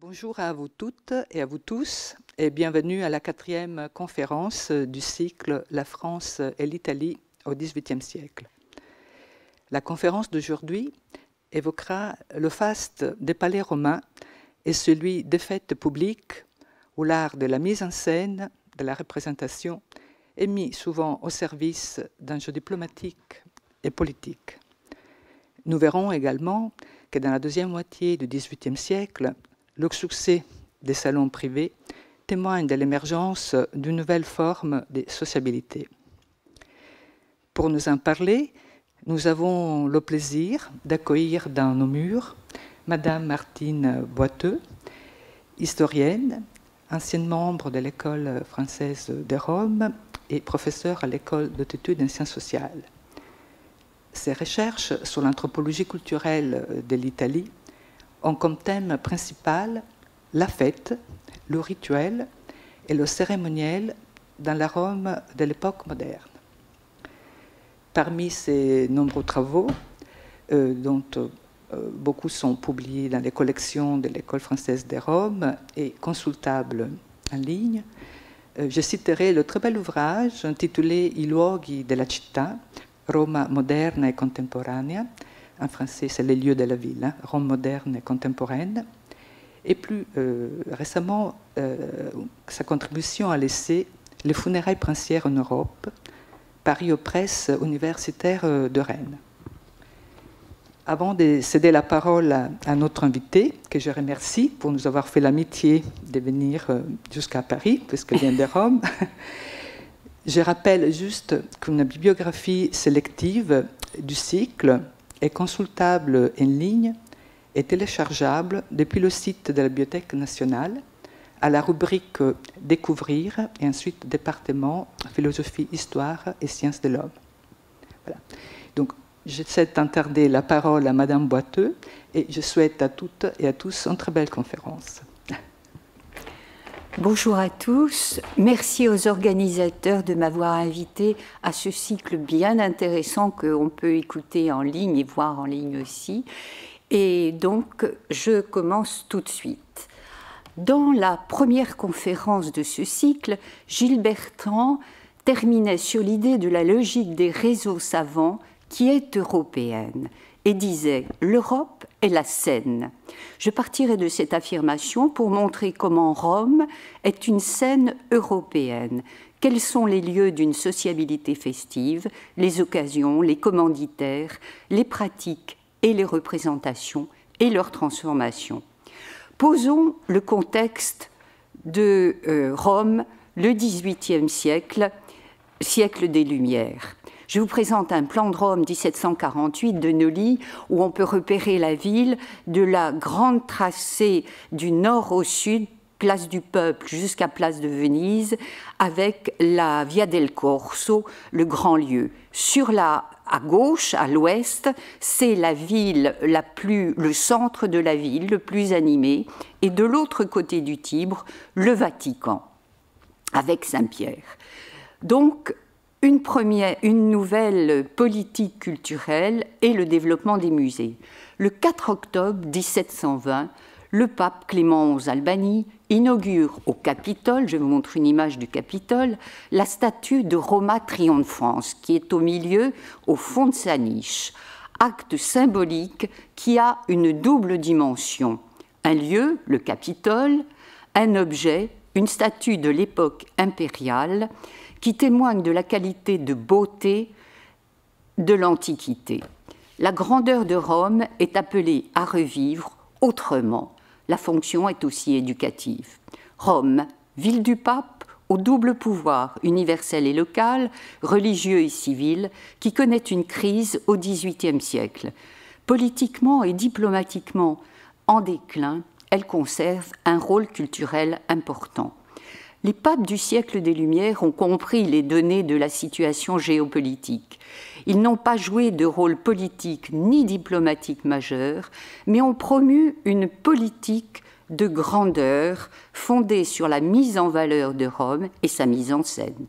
Bonjour à vous toutes et à vous tous et bienvenue à la quatrième conférence du cycle La France et l'Italie au XVIIIe siècle. La conférence d'aujourd'hui évoquera le faste des palais romains et celui des fêtes publiques où l'art de la mise en scène, de la représentation, est mis souvent au service d'un jeu diplomatique et politique. Nous verrons également que dans la deuxième moitié du XVIIIe siècle, le succès des salons privés témoigne de l'émergence d'une nouvelle forme de sociabilité. Pour nous en parler, nous avons le plaisir d'accueillir dans nos murs Madame Martine Boiteux, historienne, ancienne membre de l'École française de Rome et professeure à l'École d'études en sciences sociales. Ses recherches sur l'anthropologie culturelle de l'Italie ont comme thème principal la fête, le rituel et le cérémoniel dans la Rome de l'époque moderne. Parmi ces nombreux travaux, euh, dont euh, beaucoup sont publiés dans les collections de l'École française de Rome et consultables en ligne, euh, je citerai le très bel ouvrage intitulé I luoghi della città, Roma moderna e contemporanea, en français, c'est les lieux de la ville, hein, Rome moderne et contemporaine. Et plus euh, récemment, euh, sa contribution à laissé les funérailles princières en Europe, Paris aux presses universitaires euh, de Rennes. Avant de céder la parole à, notre invité, que je remercie pour nous avoir fait l'amitié de venir jusqu'à Paris, puisqu'il vient de Rome, je rappelle juste qu'une bibliographie sélective du cycle est consultable en ligne et téléchargeable depuis le site de la Bibliothèque nationale à la rubrique Découvrir et ensuite département philosophie, histoire et sciences de l'homme. Voilà. Donc, j'essaie d'interdire la parole à Madame Boiteux et je souhaite à toutes et à tous une très belle conférence. Bonjour à tous. Merci aux organisateurs de m'avoir invité à ce cycle bien intéressant qu'on peut écouter en ligne et voir en ligne aussi. Et donc, je commence tout de suite. Dans la première conférence de ce cycle, Gilles Bertrand terminait sur l'idée de la logique des réseaux savants qui est européenne et disait l'Europe est la scène. Je partirai de cette affirmation pour montrer comment Rome est une scène européenne. Quels sont les lieux d'une sociabilité festive, les occasions, les commanditaires, les pratiques et les représentations et leur transformation. Posons le contexte de euh, Rome, le XVIIIe siècle, siècle des Lumières. Je vous présente un plan de Rome 1748 de Noli où on peut repérer la ville de la grande tracée du nord au sud place du peuple jusqu'à place de Venise avec la Via del Corso, le grand lieu. Sur la à gauche, à l'ouest, c'est la ville la plus, le centre de la ville, le plus animé, et de l'autre côté du Tibre, le Vatican, avec Saint-Pierre. Donc, une première, une nouvelle politique culturelle et le développement des musées. Le 4 octobre 1720, le pape Clément XI Albani inaugure au Capitole, je vous montre une image du Capitole, la statue de Roma France qui est au milieu, au fond de sa niche. Acte symbolique qui a une double dimension. Un lieu, le Capitole, un objet, une statue de l'époque impériale qui témoigne de la qualité de beauté de l'Antiquité. La grandeur de Rome est appelée à revivre autrement. La fonction est aussi éducative. Rome, ville du pape, au double pouvoir universel et local, religieux et civil, qui connaît une crise au XVIIIe siècle. Politiquement et diplomatiquement en déclin, elle conserve un rôle culturel important les papes du siècle des Lumières ont compris les données de la situation géopolitique. Ils n'ont pas joué de rôle politique ni diplomatique majeur, mais ont promu une politique de grandeur fondée sur la mise en valeur de Rome et sa mise en scène.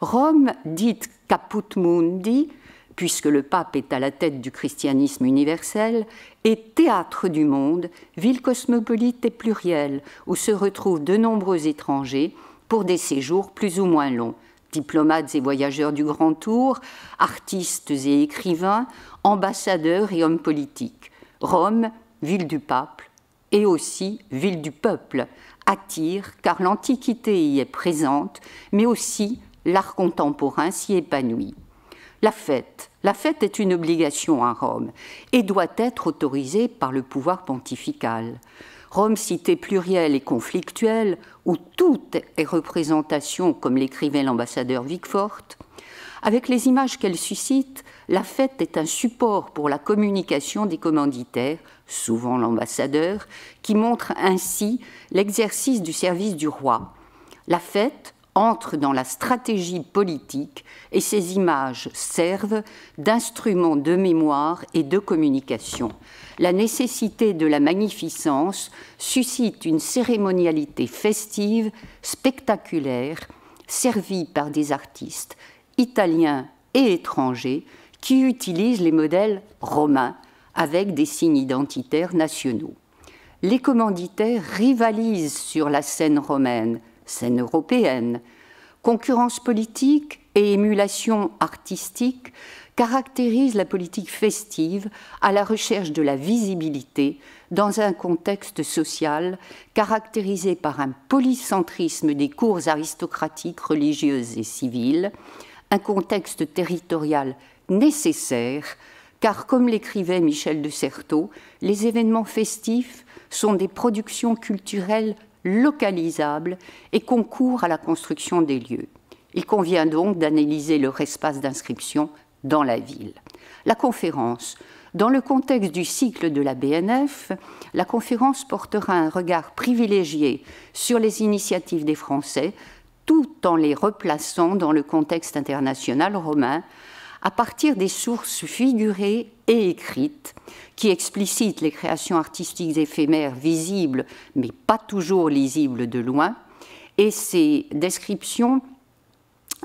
Rome, dite caput mundi, puisque le pape est à la tête du christianisme universel, et théâtre du monde, ville cosmopolite et plurielle, où se retrouvent de nombreux étrangers pour des séjours plus ou moins longs. Diplomates et voyageurs du Grand Tour, artistes et écrivains, ambassadeurs et hommes politiques. Rome, ville du peuple, et aussi ville du peuple, attire car l'Antiquité y est présente, mais aussi l'art contemporain s'y épanouit. La fête, la fête est une obligation à Rome et doit être autorisée par le pouvoir pontifical. Rome, cité plurielle et conflictuelle, où tout est représentation, comme l'écrivait l'ambassadeur Vicfort, avec les images qu'elle suscite, la fête est un support pour la communication des commanditaires, souvent l'ambassadeur, qui montre ainsi l'exercice du service du roi. La fête, entrent dans la stratégie politique et ces images servent d'instruments de mémoire et de communication. La nécessité de la magnificence suscite une cérémonialité festive, spectaculaire, servie par des artistes italiens et étrangers qui utilisent les modèles romains avec des signes identitaires nationaux. Les commanditaires rivalisent sur la scène romaine, scène européenne, concurrence politique et émulation artistique caractérisent la politique festive à la recherche de la visibilité dans un contexte social caractérisé par un polycentrisme des cours aristocratiques, religieuses et civiles, un contexte territorial nécessaire, car comme l'écrivait Michel de Certeau, les événements festifs sont des productions culturelles localisables et concourent à la construction des lieux. Il convient donc d'analyser leur espace d'inscription dans la ville. La conférence. Dans le contexte du cycle de la BNF, la conférence portera un regard privilégié sur les initiatives des Français tout en les replaçant dans le contexte international romain à partir des sources figurées et écrites qui explicitent les créations artistiques éphémères visibles mais pas toujours lisibles de loin, et ces descriptions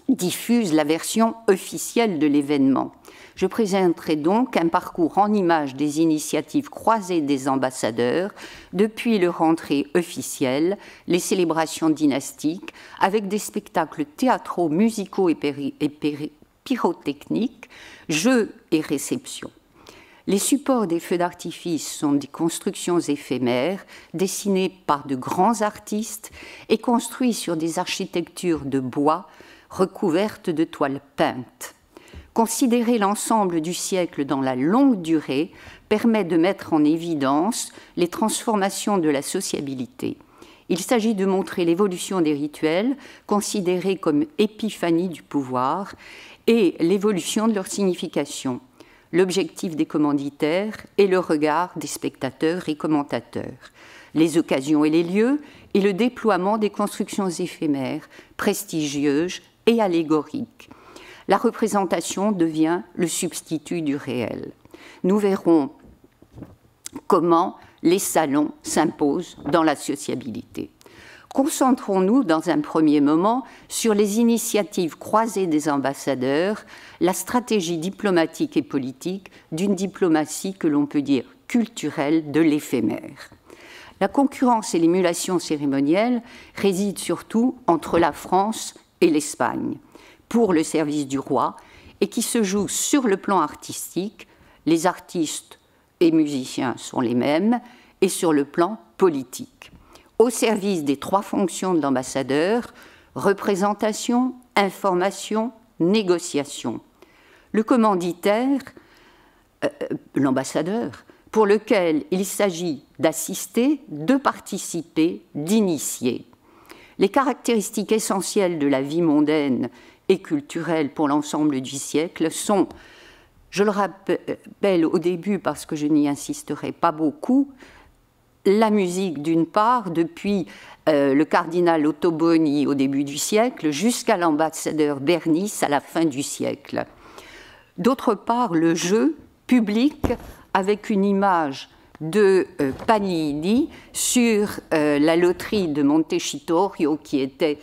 diffusent la version officielle de l'événement. Je présenterai donc un parcours en images des initiatives croisées des ambassadeurs depuis leur entrée officielle, les célébrations dynastiques, avec des spectacles théâtraux, musicaux et, péri pyrotechnique, jeux et réception. Les supports des feux d'artifice sont des constructions éphémères dessinées par de grands artistes et construites sur des architectures de bois recouvertes de toiles peintes. Considérer l'ensemble du siècle dans la longue durée permet de mettre en évidence les transformations de la sociabilité. Il s'agit de montrer l'évolution des rituels considérés comme épiphanie du pouvoir et l'évolution de leur signification, l'objectif des commanditaires et le regard des spectateurs et commentateurs, les occasions et les lieux, et le déploiement des constructions éphémères, prestigieuses et allégoriques. La représentation devient le substitut du réel. Nous verrons comment les salons s'imposent dans la sociabilité. Concentrons-nous dans un premier moment sur les initiatives croisées des ambassadeurs, la stratégie diplomatique et politique d'une diplomatie que l'on peut dire culturelle de l'éphémère. La concurrence et l'émulation cérémonielle résident surtout entre la France et l'Espagne, pour le service du roi, et qui se joue sur le plan artistique, les artistes et musiciens sont les mêmes, et sur le plan politique au service des trois fonctions de l'ambassadeur, représentation, information, négociation. Le commanditaire, euh, euh, l'ambassadeur, pour lequel il s'agit d'assister, de participer, d'initier. Les caractéristiques essentielles de la vie mondaine et culturelle pour l'ensemble du siècle sont, je le rappelle au début parce que je n'y insisterai pas beaucoup, la musique d'une part, depuis euh, le cardinal Ottoboni au début du siècle jusqu'à l'ambassadeur Bernice à la fin du siècle. D'autre part, le jeu public avec une image de euh, Panini sur euh, la loterie de Montecitorio qui était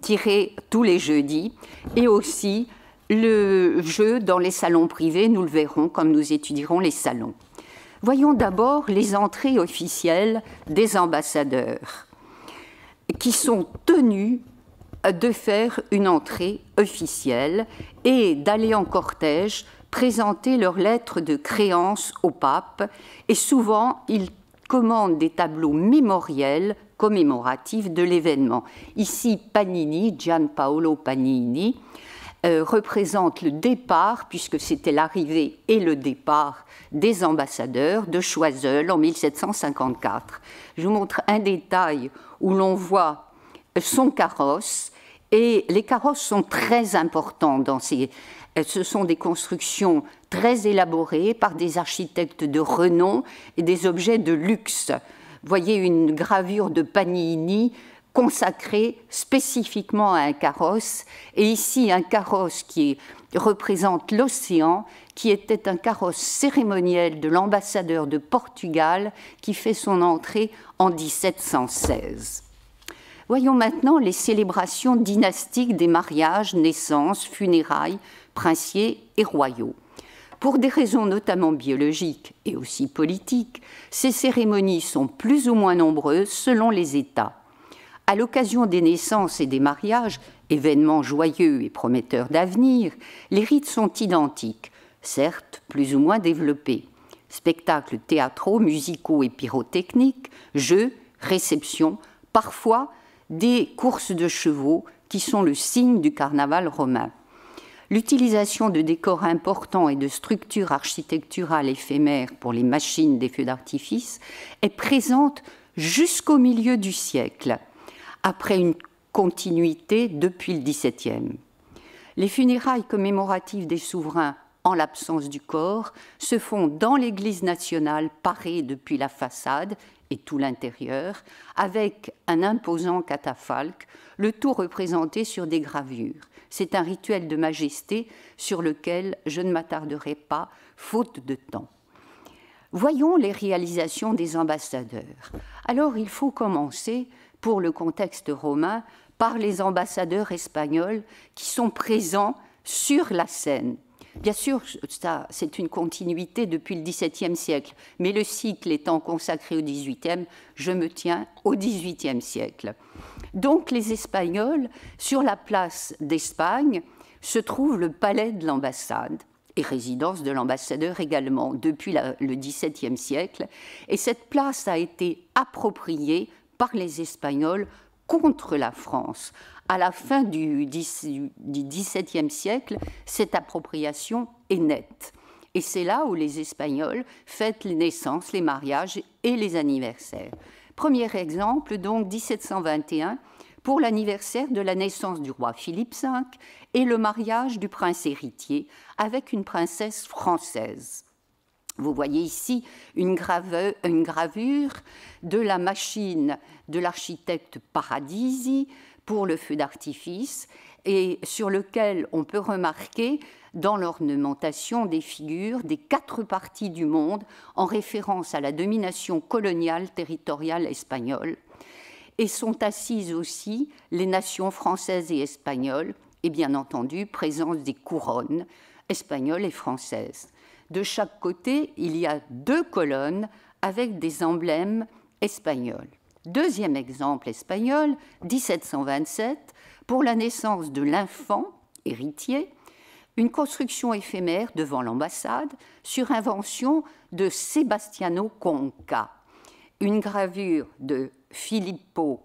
tirée tous les jeudis et aussi le jeu dans les salons privés, nous le verrons comme nous étudierons les salons. Voyons d'abord les entrées officielles des ambassadeurs qui sont tenus de faire une entrée officielle et d'aller en cortège présenter leurs lettres de créance au pape et souvent ils commandent des tableaux mémoriels commémoratifs de l'événement. Ici, Panini, Gianpaolo Panini, euh, représente le départ, puisque c'était l'arrivée et le départ des ambassadeurs de Choiseul en 1754. Je vous montre un détail où l'on voit son carrosse et les carrosses sont très importants dans ces. Ce sont des constructions très élaborées par des architectes de renom et des objets de luxe. Voyez une gravure de Panini consacrée spécifiquement à un carrosse. Et ici, un carrosse qui est représente l'océan, qui était un carrosse cérémoniel de l'ambassadeur de Portugal qui fait son entrée en 1716. Voyons maintenant les célébrations dynastiques des mariages, naissances, funérailles, princiers et royaux. Pour des raisons notamment biologiques et aussi politiques, ces cérémonies sont plus ou moins nombreuses selon les États. À l'occasion des naissances et des mariages, événements joyeux et prometteurs d'avenir, les rites sont identiques, certes plus ou moins développés. Spectacles théâtraux, musicaux et pyrotechniques, jeux, réceptions, parfois des courses de chevaux qui sont le signe du carnaval romain. L'utilisation de décors importants et de structures architecturales éphémères pour les machines des feux d'artifice est présente jusqu'au milieu du siècle. Après une continuité depuis le XVIIe. Les funérailles commémoratives des souverains en l'absence du corps se font dans l'église nationale parée depuis la façade et tout l'intérieur, avec un imposant catafalque, le tout représenté sur des gravures. C'est un rituel de majesté sur lequel je ne m'attarderai pas, faute de temps. Voyons les réalisations des ambassadeurs. Alors il faut commencer, pour le contexte romain, par les ambassadeurs espagnols qui sont présents sur la scène. Bien sûr, c'est une continuité depuis le XVIIe siècle, mais le cycle étant consacré au XVIIIe, je me tiens au XVIIIe siècle. Donc les Espagnols, sur la place d'Espagne, se trouve le palais de l'ambassade et résidence de l'ambassadeur également depuis le XVIIe siècle, et cette place a été appropriée par les Espagnols contre la France. À la fin du XVIIe siècle, cette appropriation est nette. Et c'est là où les Espagnols fêtent les naissances, les mariages et les anniversaires. Premier exemple, donc 1721, pour l'anniversaire de la naissance du roi Philippe V et le mariage du prince héritier avec une princesse française. Vous voyez ici une, gravure de la machine de l'architecte Paradisi pour le feu d'artifice et sur lequel on peut remarquer dans l'ornementation des figures des quatre parties du monde en référence à la domination coloniale territoriale espagnole. Et sont assises aussi les nations françaises et espagnoles et bien entendu présence des couronnes espagnoles et françaises. De chaque côté, il y a deux colonnes avec des emblèmes espagnols. Deuxième exemple espagnol, 1727, pour la naissance de l'infant, héritier, une construction éphémère devant l'ambassade sur invention de Sebastiano Conca, une gravure de Filippo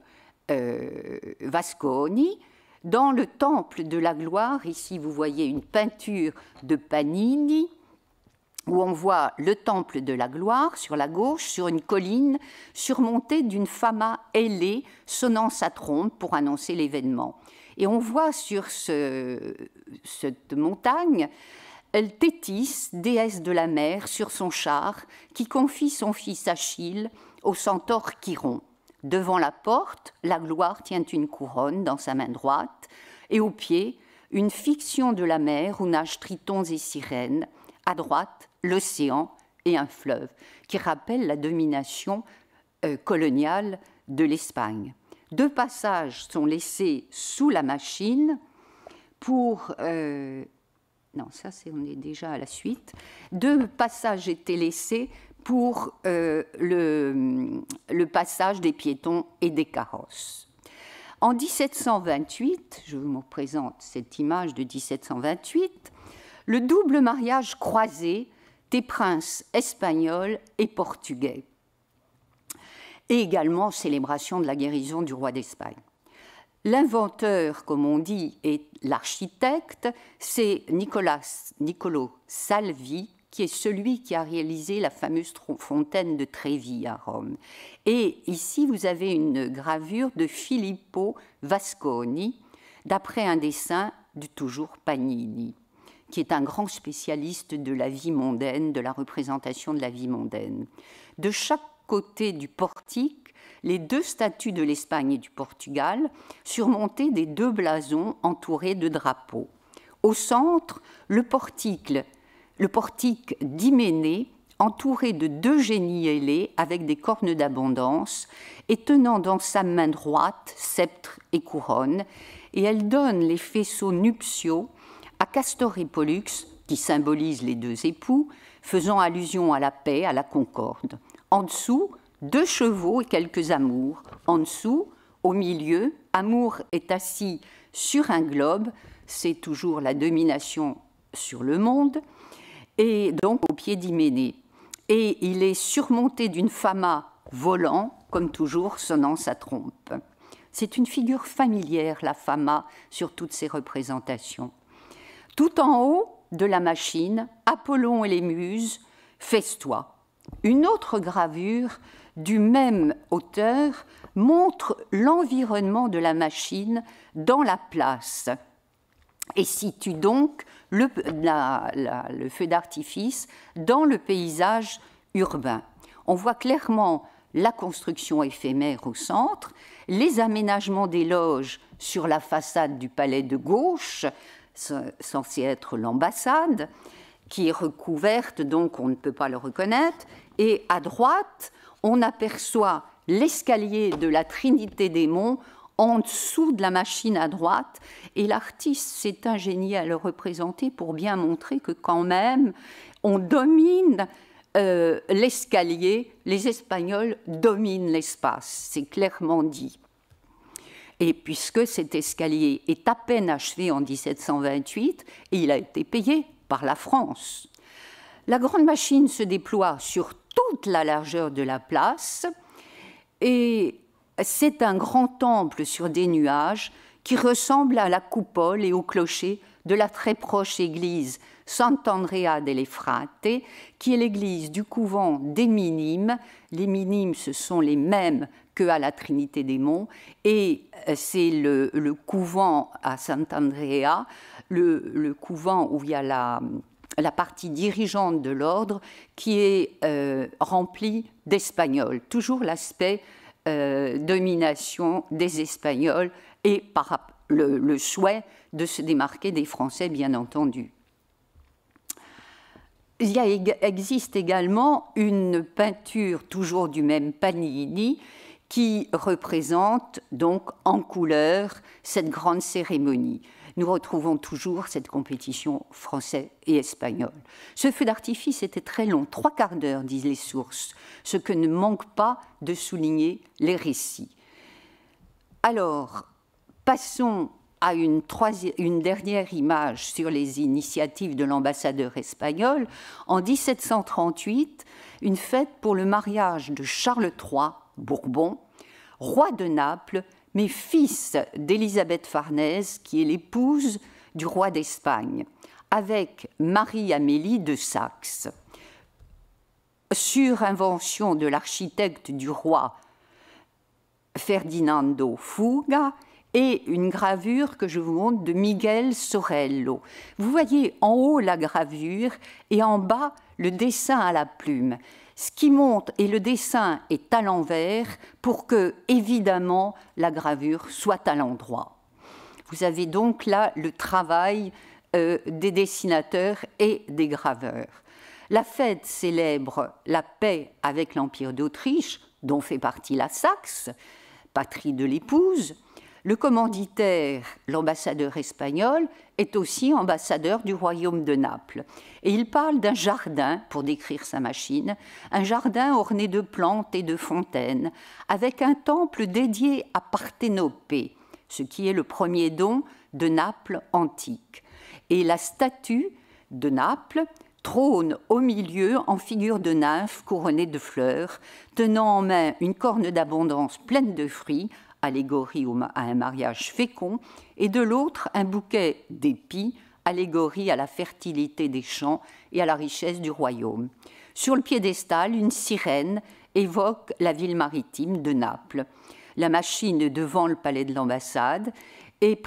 euh, Vasconi dans le temple de la gloire. Ici, vous voyez une peinture de Panini où on voit le temple de la gloire sur la gauche, sur une colline, surmontée d'une fama ailée sonnant sa trompe pour annoncer l'événement. Et on voit sur cette montagne elle Tétis, déesse de la mer, sur son char, qui confie son fils Achille au centaure Chiron. Devant la porte, la gloire tient une couronne dans sa main droite, et au pied, une fiction de la mer où nagent tritons et sirènes. À droite, l'océan et un fleuve, qui rappelle la domination euh, coloniale de l'Espagne. Deux passages sont laissés sous la machine pour... Euh, non, ça, c'est, on est déjà à la suite. Deux passages étaient laissés pour euh, le, le passage des piétons et des carrosses. En 1728, je vous présente cette image de 1728, le double mariage croisé des princes espagnols et portugais. Et également célébration de la guérison du roi d'Espagne. L'inventeur, comme on dit, et l'architecte, c'est Nicolas, Niccolo Salvi, qui est celui qui a réalisé la fameuse fontaine de Trévis à Rome. Et ici, vous avez une gravure de Filippo Vasconi, d'après un dessin du toujours Panini qui est un grand spécialiste de la vie mondaine, de la représentation de la vie mondaine. De chaque côté du portique, les deux statues de l'Espagne et du Portugal, surmontées des deux blasons entourés de drapeaux. Au centre, le portique, le portique d'Hyménée, entouré de deux génies ailés avec des cornes d'abondance et tenant dans sa main droite sceptre et couronne, et elle donne les faisceaux nuptiaux Castor et Pollux, qui symbolisent les deux époux, faisant allusion à la paix, à la concorde. En dessous, deux chevaux et quelques amours. En dessous, au milieu, Amour est assis sur un globe, c'est toujours la domination sur le monde, et donc au pied d'Hyménée. Et il est surmonté d'une fama volant, comme toujours sonnant sa trompe. C'est une figure familière, la fama, sur toutes ses représentations. Tout en haut de la machine, Apollon et les Muses, fais Une autre gravure du même auteur montre l'environnement de la machine dans la place et situe donc le feu d'artifice dans le paysage urbain. On voit clairement la construction éphémère au centre, les aménagements des loges sur la façade du palais de gauche, censé être l'ambassade, qui est recouverte, donc on ne peut pas le reconnaître. Et à droite, on aperçoit l'escalier de la Trinité des Monts en dessous de la machine à droite. Et l'artiste s'est ingénié à le représenter pour bien montrer que quand même, on domine euh, l'escalier, les Espagnols dominent l'espace, c'est clairement dit et puisque cet escalier est à peine achevé en 1728, et il a été payé par la France. La grande machine se déploie sur toute la largeur de la place et c'est un grand temple sur des nuages qui ressemble à la coupole et au clocher de la très proche église Sant'Andrea Frate, qui est l'église du couvent des Minimes. Les Minimes, ce sont les mêmes que à la Trinité des Monts. Et euh, c'est le, couvent à Sant'Andrea, le, le couvent où il y a la, partie dirigeante de l'ordre qui est euh, remplie d'Espagnols. Toujours l'aspect euh, domination des Espagnols et par le, le, souhait de se démarquer des Français, bien entendu. Il existe également une peinture toujours du même Panini qui représente donc en couleur cette grande cérémonie. Nous retrouvons toujours cette compétition française et espagnole. Ce feu d'artifice était très long, trois quarts d'heure, disent les sources, ce que ne manque pas de souligner les récits. Alors, passons à une, une, dernière image sur les initiatives de l'ambassadeur espagnol. En 1738, une fête pour le mariage de Charles III Bourbon, roi de Naples, mais fils d'Élisabeth Farnèse, qui est l'épouse du roi d'Espagne, avec Marie-Amélie de Saxe. Sur invention de l'architecte du roi Ferdinando Fuga, et une gravure que je vous montre de Miguel Sorello. Vous voyez en haut la gravure et en bas le dessin à la plume ce qui monte, et le dessin est à l'envers, pour que, évidemment, la gravure soit à l'endroit. Vous avez donc là le travail euh, des dessinateurs et des graveurs. La fête célèbre la paix avec l'Empire d'Autriche, dont fait partie la Saxe, patrie de l'épouse, le commanditaire, l'ambassadeur espagnol, est aussi ambassadeur du royaume de Naples. Et il parle d'un jardin, pour décrire sa machine, un jardin orné de plantes et de fontaines, avec un temple dédié à Parthénopée, ce qui est le premier don de Naples antique. Et la statue de Naples trône au milieu en figure de nymphe couronnée de fleurs, tenant en main une corne d'abondance pleine de fruits allégorie à un mariage fécond, et de l'autre un bouquet d'épis, allégorie à la fertilité des champs et à la richesse du royaume. Sur le piédestal, une sirène évoque la ville maritime de Naples. La machine devant le palais de l'ambassade et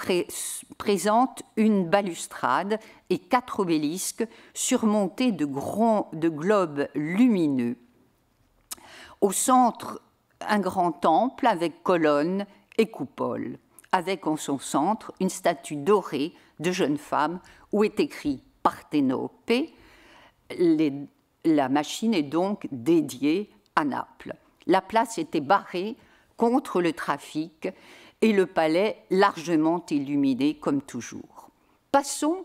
présente une balustrade et quatre obélisques surmontés de, de globes lumineux. Au centre un grand temple avec colonnes et coupole, avec en son centre une statue dorée de jeune femme où est écrit Parthénope. la machine est donc dédiée à Naples. La place était barrée contre le trafic et le palais largement illuminé comme toujours. Passons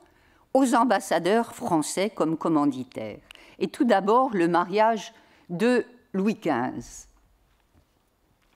aux ambassadeurs français comme commanditaires. Et tout d'abord le mariage de Louis XV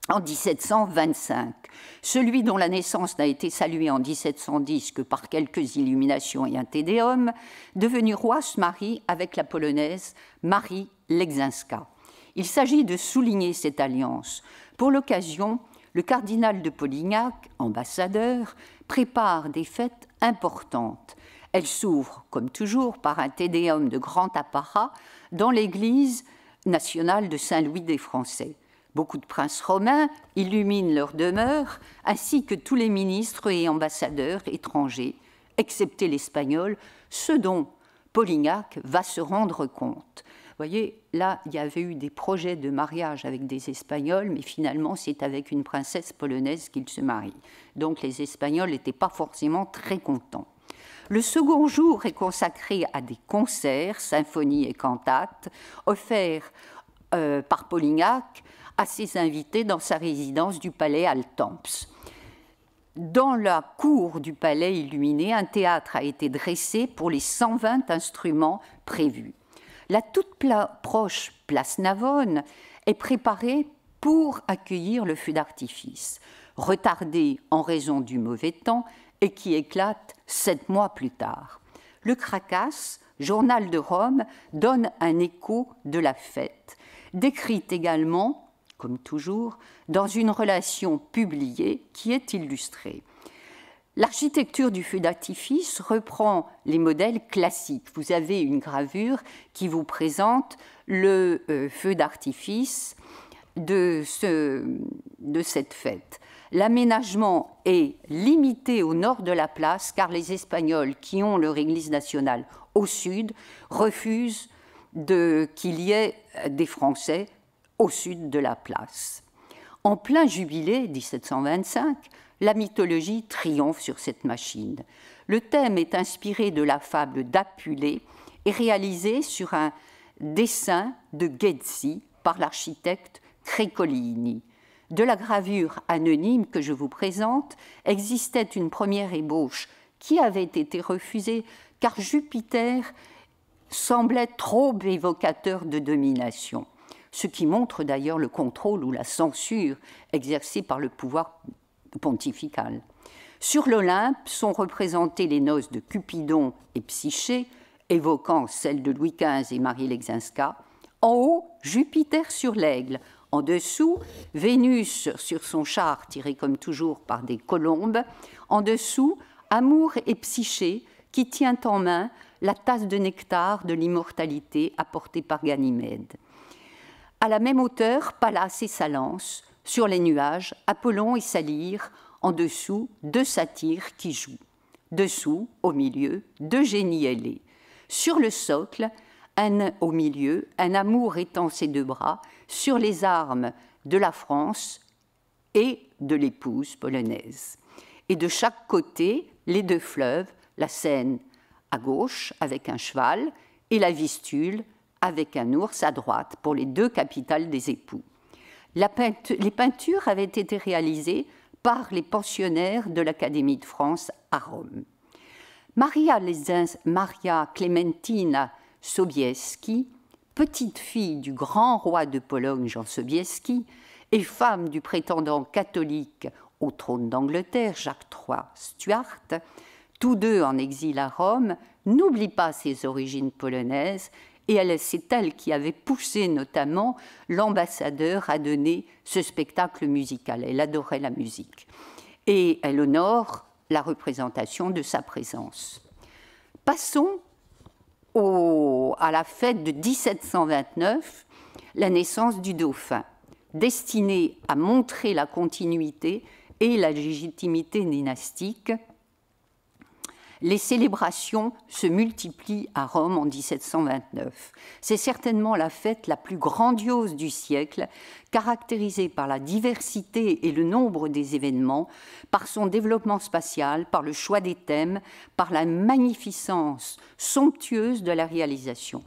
en 1725. Celui dont la naissance n'a été saluée en 1710 que par quelques illuminations et un tédéum, devenu roi se marie avec la polonaise Marie Lexinska. Il s'agit de souligner cette alliance. Pour l'occasion, le cardinal de Polignac, ambassadeur, prépare des fêtes importantes. Elles s'ouvrent, comme toujours, par un tédéum de grand apparat dans l'église nationale de Saint-Louis des Français. Beaucoup de princes romains illuminent leur demeure, ainsi que tous les ministres et ambassadeurs étrangers, excepté l'Espagnol, ce dont Polignac va se rendre compte. voyez, là, il y avait eu des projets de mariage avec des Espagnols, mais finalement, c'est avec une princesse polonaise qu'il se marie. Donc les Espagnols n'étaient pas forcément très contents. Le second jour est consacré à des concerts, symphonies et cantates, offerts euh, par Polignac à ses invités dans sa résidence du palais Altemps. Dans la cour du palais illuminé, un théâtre a été dressé pour les 120 instruments prévus. La toute proche place Navone est préparée pour accueillir le feu d'artifice, retardé en raison du mauvais temps et qui éclate sept mois plus tard. Le Cracas, journal de Rome, donne un écho de la fête, décrit également comme toujours, dans une relation publiée qui est illustrée. L'architecture du feu d'artifice reprend les modèles classiques. Vous avez une gravure qui vous présente le euh, feu d'artifice de, de cette fête. L'aménagement est limité au nord de la place car les Espagnols qui ont leur église nationale au sud refusent qu'il y ait des Français au sud de la place. En plein jubilé 1725, la mythologie triomphe sur cette machine. Le thème est inspiré de la fable d'Apulée et réalisé sur un dessin de Ghezzi par l'architecte Crecolini. De la gravure anonyme que je vous présente existait une première ébauche qui avait été refusée car Jupiter semblait trop évocateur de domination ce qui montre d'ailleurs le contrôle ou la censure exercée par le pouvoir pontifical. Sur l'Olympe sont représentées les noces de Cupidon et Psyché, évoquant celles de Louis XV et Marie Lexinska. En haut, Jupiter sur l'aigle. En dessous, Vénus sur son char, tiré comme toujours par des colombes. En dessous, Amour et Psyché, qui tient en main la tasse de nectar de l'immortalité apportée par Ganymède à la même hauteur Pallas et sa lance, sur les nuages, Apollon et sa lyre, en dessous, deux satyres qui jouent. Dessous, au milieu, deux génies ailés. Sur le socle, un au milieu, un amour étend ses deux bras sur les armes de la France et de l'épouse polonaise. Et de chaque côté, les deux fleuves, la Seine à gauche avec un cheval et la Vistule avec un ours à droite pour les deux capitales des époux. les peintures avaient été réalisées par les pensionnaires de l'Académie de France à Rome. Maria, Maria Clementina Sobieski, petite fille du grand roi de Pologne Jean Sobieski et femme du prétendant catholique au trône d'Angleterre Jacques III Stuart, tous deux en exil à Rome, n'oublie pas ses origines polonaises et c'est elle qui avait poussé notamment l'ambassadeur à donner ce spectacle musical. Elle adorait la musique. Et elle honore la représentation de sa présence. Passons à la fête de 1729, la naissance du dauphin, destinée à montrer la continuité et la légitimité dynastique les célébrations se multiplient à Rome en 1729. C'est certainement la fête la plus grandiose du siècle, caractérisée par la diversité et le nombre des événements, par son développement spatial, par le choix des thèmes, par la magnificence somptueuse de la réalisation.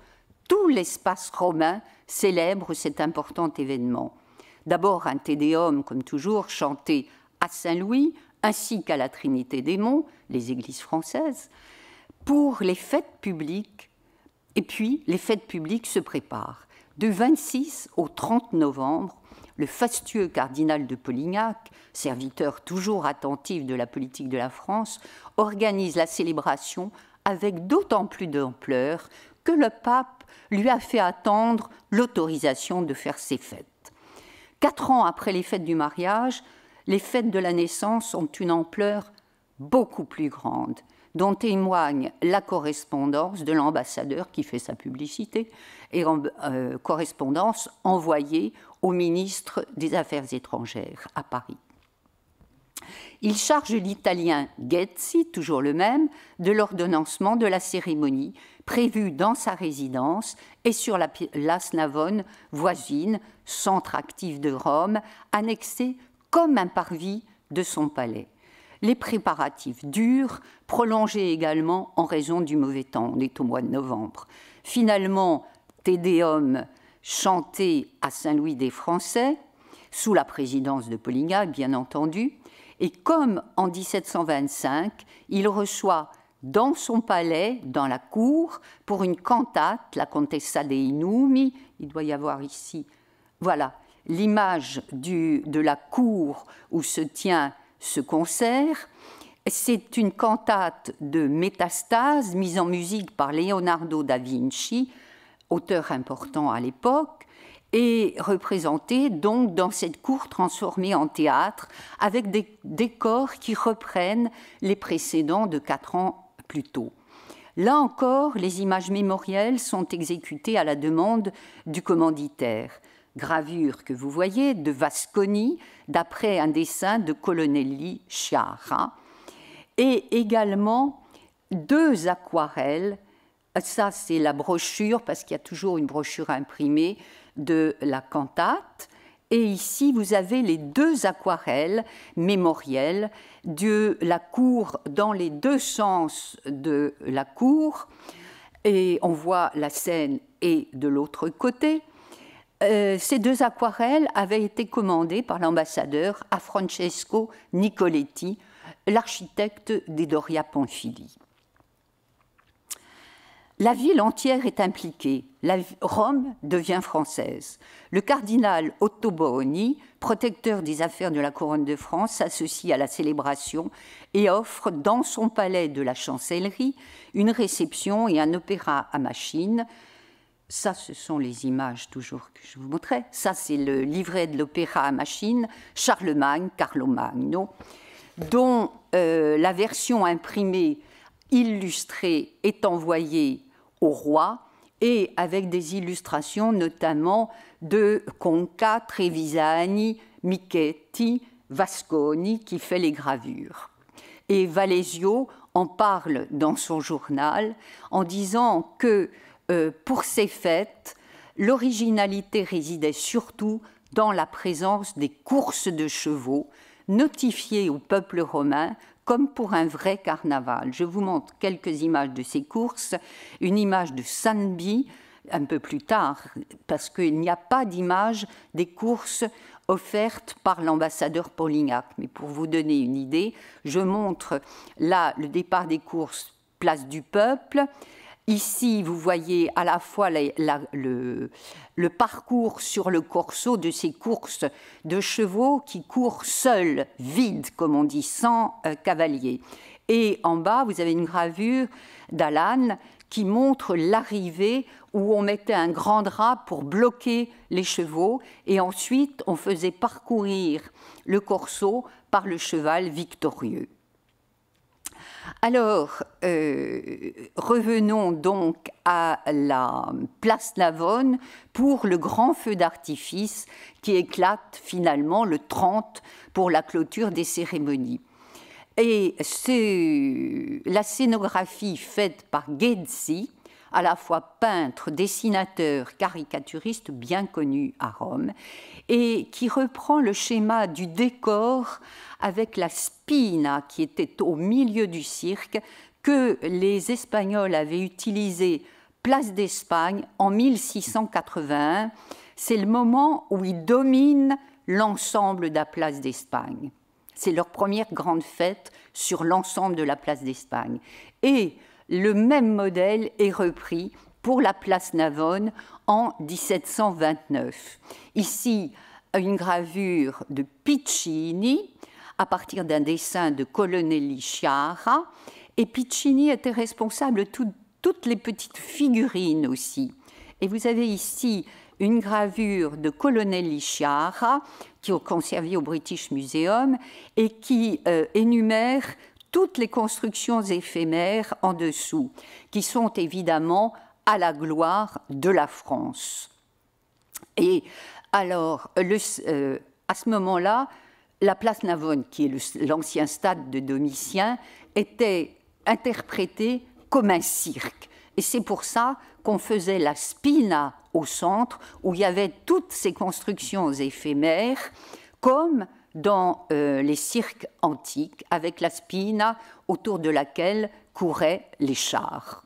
Tout l'espace romain célèbre cet important événement. D'abord un Te Deum, comme toujours, chanté à Saint-Louis, ainsi qu'à la Trinité des Monts, les églises françaises, pour les fêtes publiques. Et puis, les fêtes publiques se préparent. De 26 au 30 novembre, le fastueux cardinal de Polignac, serviteur toujours attentif de la politique de la France, organise la célébration avec d'autant plus d'ampleur que le pape lui a fait attendre l'autorisation de faire ses fêtes. Quatre ans après les fêtes du mariage, les fêtes de la naissance ont une ampleur beaucoup plus grande, dont témoigne la correspondance de l'ambassadeur qui fait sa publicité, et euh, correspondance envoyée au ministre des Affaires étrangères à Paris. Il charge l'italien Ghezzi, toujours le même, de l'ordonnancement de la cérémonie prévue dans sa résidence et sur la place Navone voisine, centre actif de Rome, annexée comme un parvis de son palais les préparatifs durs, prolongés également en raison du mauvais temps. On est au mois de novembre. Finalement, Tédéum chanté à Saint-Louis des Français, sous la présidence de Polignac, bien entendu. Et comme en 1725, il reçoit dans son palais, dans la cour, pour une cantate, la Contessa dei Numi, il doit y avoir ici, voilà, l'image de la cour où se tient ce concert. C'est une cantate de métastase mise en musique par Leonardo da Vinci, auteur important à l'époque, et représentée donc dans cette cour transformée en théâtre avec des décors qui reprennent les précédents de quatre ans plus tôt. Là encore, les images mémorielles sont exécutées à la demande du commanditaire gravure que vous voyez de Vasconi, d'après un dessin de Colonelli Chiara, et également deux aquarelles. Ça, c'est la brochure, parce qu'il y a toujours une brochure imprimée de la cantate. Et ici, vous avez les deux aquarelles mémorielles de la cour, dans les deux sens de la cour. Et on voit la scène et de l'autre côté. Euh, ces deux aquarelles avaient été commandées par l'ambassadeur à Francesco Nicoletti, l'architecte des Doria Pamphili. La ville entière est impliquée. Rome devient française. Le cardinal Otto protecteur des affaires de la couronne de France, s'associe à la célébration et offre dans son palais de la chancellerie une réception et un opéra à machine ça, ce sont les images toujours que je vous montrais. Ça, c'est le livret de l'opéra à machine, Charlemagne, Carlo Magno, dont euh, la version imprimée, illustrée, est envoyée au roi et avec des illustrations notamment de Conca, Trevisani, Michetti, Vasconi qui fait les gravures. Et Valesio en parle dans son journal en disant que euh, pour ces fêtes, l'originalité résidait surtout dans la présence des courses de chevaux notifiées au peuple romain comme pour un vrai carnaval. Je vous montre quelques images de ces courses, une image de Sanbi un peu plus tard, parce qu'il n'y a pas d'image des courses offertes par l'ambassadeur Polignac. Mais pour vous donner une idée, je montre là le départ des courses Place du Peuple, Ici, vous voyez à la fois le, parcours sur le corso de ces courses de chevaux qui courent seuls, vides, comme on dit, sans euh, cavalier. Et en bas, vous avez une gravure d'Alan qui montre l'arrivée où on mettait un grand drap pour bloquer les chevaux et ensuite on faisait parcourir le corso par le cheval victorieux. Alors, euh, revenons donc à la place Navonne pour le grand feu d'artifice qui éclate finalement le 30 pour la clôture des cérémonies. Et c'est la scénographie faite par Getzi à la fois peintre, dessinateur, caricaturiste bien connu à Rome, et qui reprend le schéma du décor avec la spina qui était au milieu du cirque que les Espagnols avaient utilisé, place d'Espagne en 1681. C'est le moment où ils dominent l'ensemble de la place d'Espagne. C'est leur première grande fête sur l'ensemble de la place d'Espagne. Et le même modèle est repris pour la place Navone en 1729. Ici, une gravure de Piccini à partir d'un dessin de colonel Chiara. Et Piccini était responsable de toutes les petites figurines aussi. Et vous avez ici une gravure de colonel Chiara qui est conservée au British Museum et qui euh, énumère toutes les constructions éphémères en dessous, qui sont évidemment à la gloire de la France. Et alors, euh, à ce moment-là, la place Navone, qui est l'ancien stade de Domitien, était interprétée comme un cirque. Et c'est pour ça qu'on faisait la spina au centre, où il y avait toutes ces constructions éphémères, comme dans euh, les cirques antiques avec la spina autour de laquelle couraient les chars.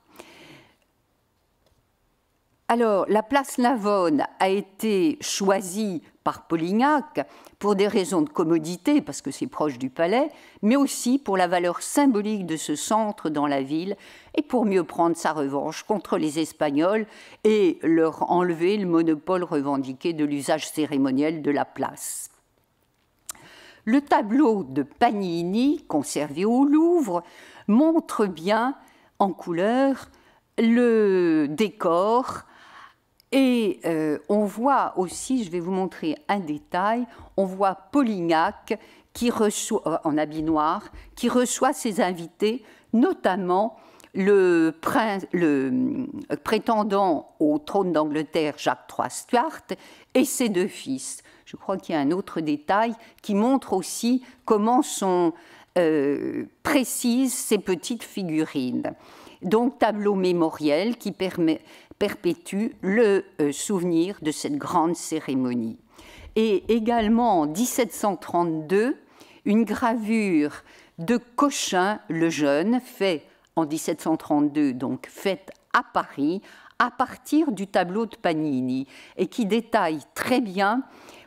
Alors, la place Navone a été choisie par Polignac pour des raisons de commodité, parce que c'est proche du palais, mais aussi pour la valeur symbolique de ce centre dans la ville et pour mieux prendre sa revanche contre les Espagnols et leur enlever le monopole revendiqué de l'usage cérémoniel de la place. Le tableau de Panini, conservé au Louvre, montre bien en couleur le décor et euh, on voit aussi, je vais vous montrer un détail, on voit Polignac qui reçoit, euh, en habit noir qui reçoit ses invités, notamment le, le euh, prétendant au trône d'Angleterre Jacques III Stuart et ses deux fils. Je crois qu'il y a un autre détail qui montre aussi comment sont euh, précises ces petites figurines. Donc tableau mémoriel qui permet, perpétue le euh, souvenir de cette grande cérémonie. Et également en 1732, une gravure de Cochin le Jeune, faite en 1732, donc faite à Paris, à partir du tableau de Panini, et qui détaille très bien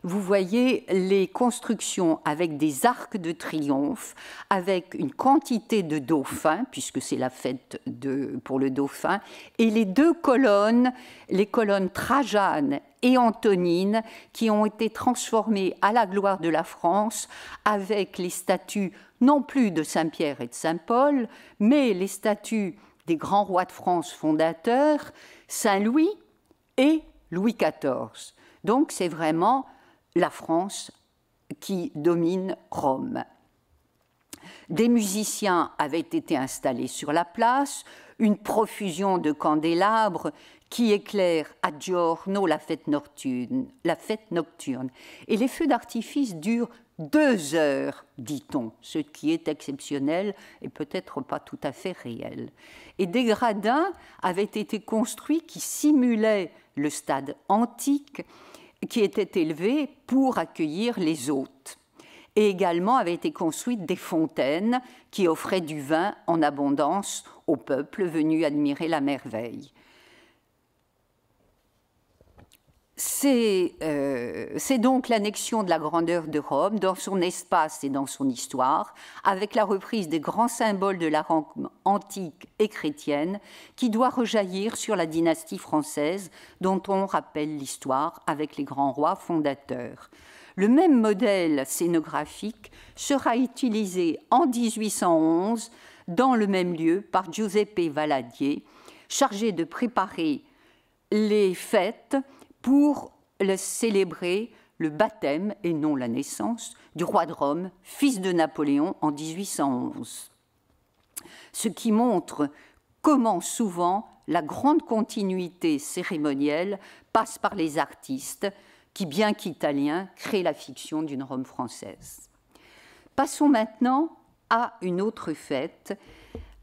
vous voyez les constructions avec des arcs de triomphe, avec une quantité de dauphins, puisque c'est la fête de, pour le dauphin, et les deux colonnes, les colonnes Trajane et Antonine, qui ont été transformées à la gloire de la France avec les statues non plus de Saint-Pierre et de Saint-Paul, mais les statues des grands rois de France fondateurs, Saint-Louis et Louis XIV. Donc c'est vraiment la France qui domine Rome. Des musiciens avaient été installés sur la place, une profusion de candélabres qui éclairent à Giorno la fête nocturne. La fête nocturne. Et les feux d'artifice durent deux heures, dit-on, ce qui est exceptionnel et peut-être pas tout à fait réel. Et des gradins avaient été construits qui simulaient le stade antique qui étaient élevées pour accueillir les hôtes. Et également avaient été construites des fontaines qui offraient du vin en abondance au peuple venu admirer la merveille. Euh, c'est donc l'annexion de la grandeur de Rome dans son espace et dans son histoire, avec la reprise des grands symboles de la Rome antique et chrétienne, qui doit rejaillir sur la dynastie française dont on rappelle l'histoire avec les grands rois fondateurs. Le même modèle scénographique sera utilisé en 1811 dans le même lieu par Giuseppe Valadier, chargé de préparer les fêtes pour le célébrer le baptême, et non la naissance, du roi de Rome, fils de Napoléon, en 1811. Ce qui montre comment souvent la grande continuité cérémonielle passe par les artistes qui, bien qu'italiens, créent la fiction d'une Rome française. Passons maintenant à une autre fête.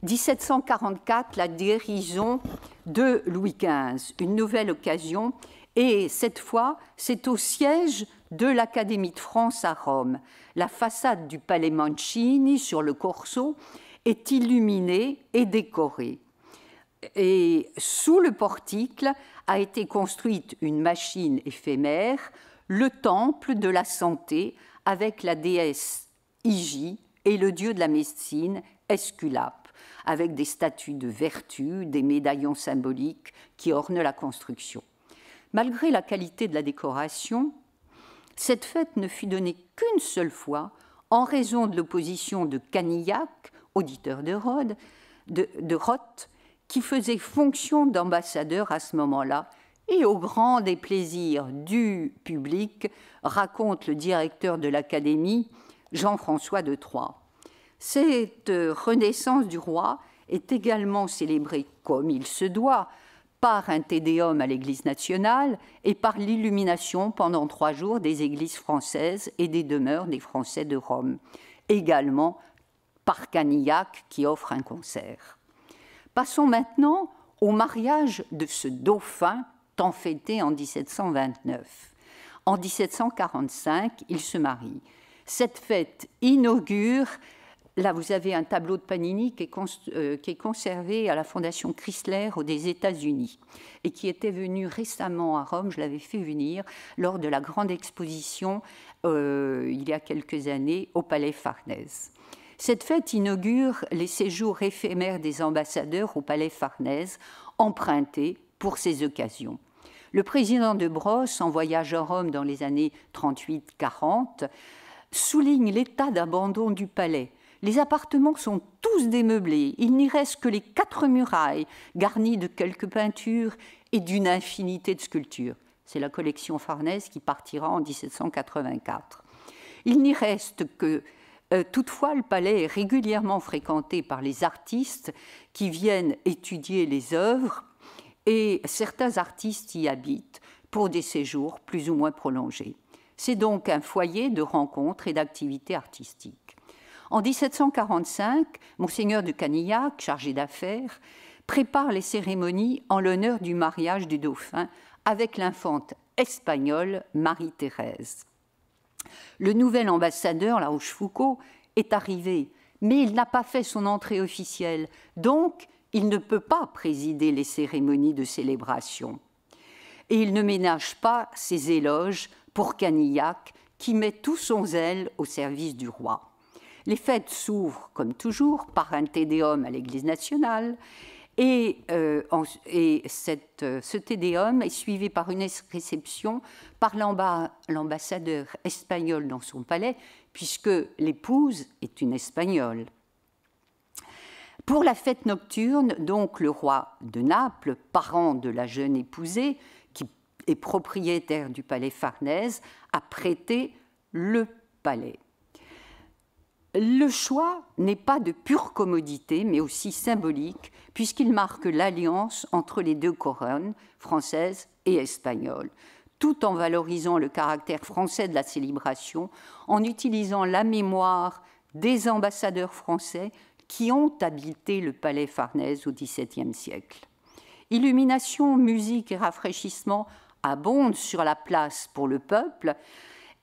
1744, la guérison de Louis XV, une nouvelle occasion et cette fois, c'est au siège de l'Académie de France à Rome. La façade du Palais Mancini sur le Corso est illuminée et décorée. Et sous le portique a été construite une machine éphémère, le temple de la santé avec la déesse Hygie et le dieu de la médecine Esculape, avec des statues de vertu, des médaillons symboliques qui ornent la construction. Malgré la qualité de la décoration, cette fête ne fut donnée qu'une seule fois en raison de l'opposition de Canillac, auditeur de Rhodes, de, Roth, qui faisait fonction d'ambassadeur à ce moment-là, et au grand déplaisir du public, raconte le directeur de l'Académie, Jean-François de Troyes. Cette renaissance du roi est également célébrée comme il se doit par un tédéum à l'Église nationale et par l'illumination pendant trois jours des églises françaises et des demeures des Français de Rome, également par Canillac qui offre un concert. Passons maintenant au mariage de ce dauphin tant fêté en 1729. En 1745, il se marie. Cette fête inaugure Là, vous avez un tableau de Panini qui est, euh, conservé à la Fondation Chrysler des États-Unis et qui était venu récemment à Rome, je l'avais fait venir, lors de la grande exposition euh, il y a quelques années au Palais Farnèse. Cette fête inaugure les séjours éphémères des ambassadeurs au Palais Farnèse, empruntés pour ces occasions. Le président de Brosse, en voyage à Rome dans les années 38-40, souligne l'état d'abandon du palais les appartements sont tous démeublés. Il n'y reste que les quatre murailles, garnies de quelques peintures et d'une infinité de sculptures. C'est la collection Farnèse qui partira en 1784. Il n'y reste que euh, toutefois, le palais est régulièrement fréquenté par les artistes qui viennent étudier les œuvres et certains artistes y habitent pour des séjours plus ou moins prolongés. C'est donc un foyer de rencontres et d'activités artistiques. En 1745, Monseigneur de Canillac, chargé d'affaires, prépare les cérémonies en l'honneur du mariage du dauphin avec l'infante espagnole Marie-Thérèse. Le nouvel ambassadeur, La Rochefoucauld, est arrivé, mais il n'a pas fait son entrée officielle, donc il ne peut pas présider les cérémonies de célébration. Et il ne ménage pas ses éloges pour Canillac, qui met tout son zèle au service du roi. Les fêtes s'ouvrent, comme toujours, par un tédéum à l'Église nationale. Et, euh, euh, ce tédéum est suivi par une réception par l'ambassadeur espagnol dans son palais, puisque l'épouse est une espagnole. Pour la fête nocturne, donc, le roi de Naples, parent de la jeune épousée, qui est propriétaire du palais Farnèse, a prêté le palais. Le choix n'est pas de pure commodité, mais aussi symbolique, puisqu'il marque l'alliance entre les deux couronnes, française et espagnole, tout en valorisant le caractère français de la célébration, en utilisant la mémoire des ambassadeurs français qui ont habité le palais Farnèse au XVIIe siècle. Illumination, musique et rafraîchissement abondent sur la place pour le peuple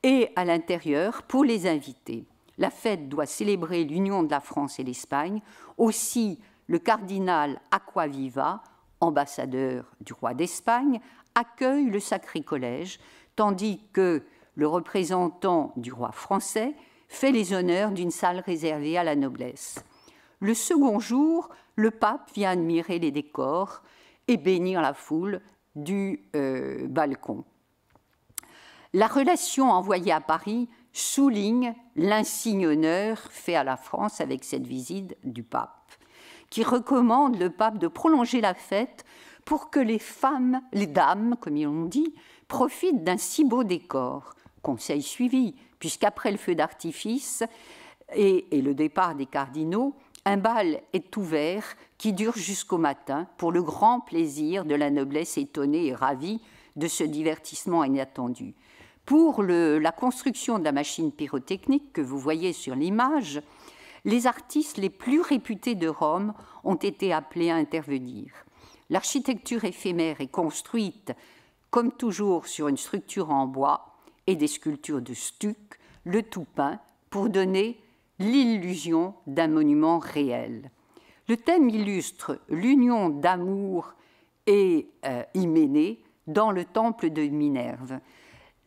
et à l'intérieur pour les invités la fête doit célébrer l'union de la France et l'Espagne. Aussi, le cardinal Aquaviva, ambassadeur du roi d'Espagne, accueille le sacré collège, tandis que le représentant du roi français fait les honneurs d'une salle réservée à la noblesse. Le second jour, le pape vient admirer les décors et bénir la foule du euh, balcon. La relation envoyée à Paris souligne l'insigne honneur fait à la France avec cette visite du pape, qui recommande le pape de prolonger la fête pour que les femmes, les dames, comme ils l'ont dit, profitent d'un si beau décor. Conseil suivi, puisqu'après le feu d'artifice et, et le départ des cardinaux, un bal est ouvert qui dure jusqu'au matin pour le grand plaisir de la noblesse étonnée et ravie de ce divertissement inattendu. Pour la construction de la machine pyrotechnique que vous voyez sur l'image, les artistes les plus réputés de Rome ont été appelés à intervenir. L'architecture éphémère est construite, comme toujours, sur une structure en bois et des sculptures de stuc, le tout peint, pour donner l'illusion d'un monument réel. Le thème illustre l'union d'amour et euh, Hyménée dans le temple de Minerve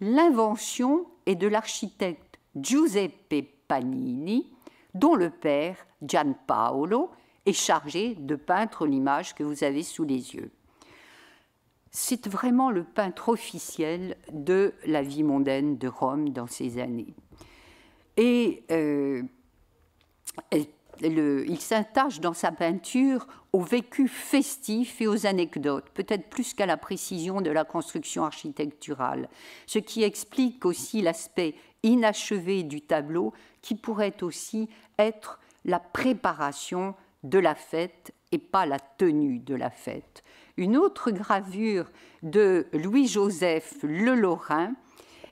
l'invention est de l'architecte Giuseppe Panini, dont le père, Gian Paolo, est chargé de peindre l'image que vous avez sous les yeux. C'est vraiment le peintre officiel de la vie mondaine de Rome dans ces années. Et euh, il s'attache dans sa peinture au vécu festif et aux anecdotes, peut-être plus qu'à la précision de la construction architecturale, ce qui explique aussi l'aspect inachevé du tableau qui pourrait aussi être la préparation de la fête et pas la tenue de la fête. Une autre gravure de Louis-Joseph Le Lorrain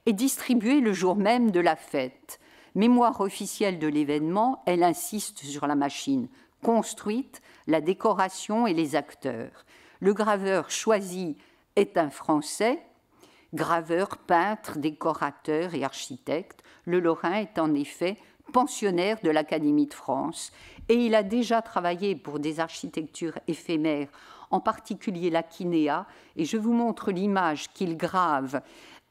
est distribuée le jour même de la fête. Mémoire officielle de l'événement, elle insiste sur la machine construite, la décoration et les acteurs. Le graveur choisi est un Français, graveur, peintre, décorateur et architecte. Le Lorrain est en effet pensionnaire de l'Académie de France et il a déjà travaillé pour des architectures éphémères, en particulier la Kinéa, et je vous montre l'image qu'il grave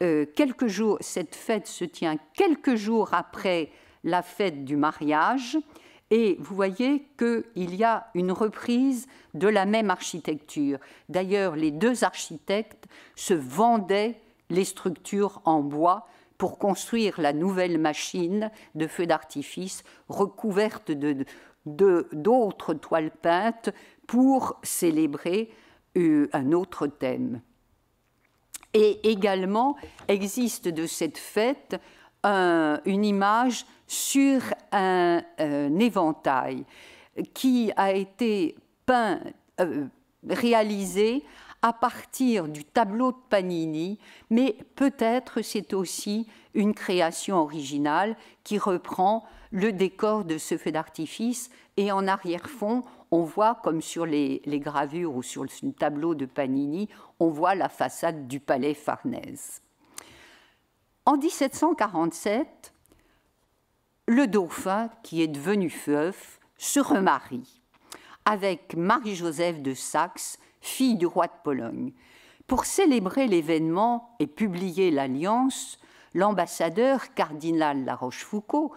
euh, quelques jours, cette fête se tient quelques jours après la fête du mariage. Et vous voyez qu'il y a une reprise de la même architecture. D'ailleurs, les deux architectes se vendaient les structures en bois pour construire la nouvelle machine de feu d'artifice recouverte de d'autres toiles peintes pour célébrer euh, un autre thème. Et également existe de cette fête une image sur un, euh, éventail qui a été peint, euh, réalisé à partir du tableau de Panini, mais peut-être c'est aussi une création originale qui reprend le décor de ce feu d'artifice et en arrière-fond, on voit, comme sur les, gravures ou sur le tableau de Panini, on voit la façade du palais Farnèse. En 1747, le dauphin, qui est devenu feuf, se remarie avec Marie-Joseph de Saxe, fille du roi de Pologne. Pour célébrer l'événement et publier l'alliance, l'ambassadeur cardinal La Rochefoucauld,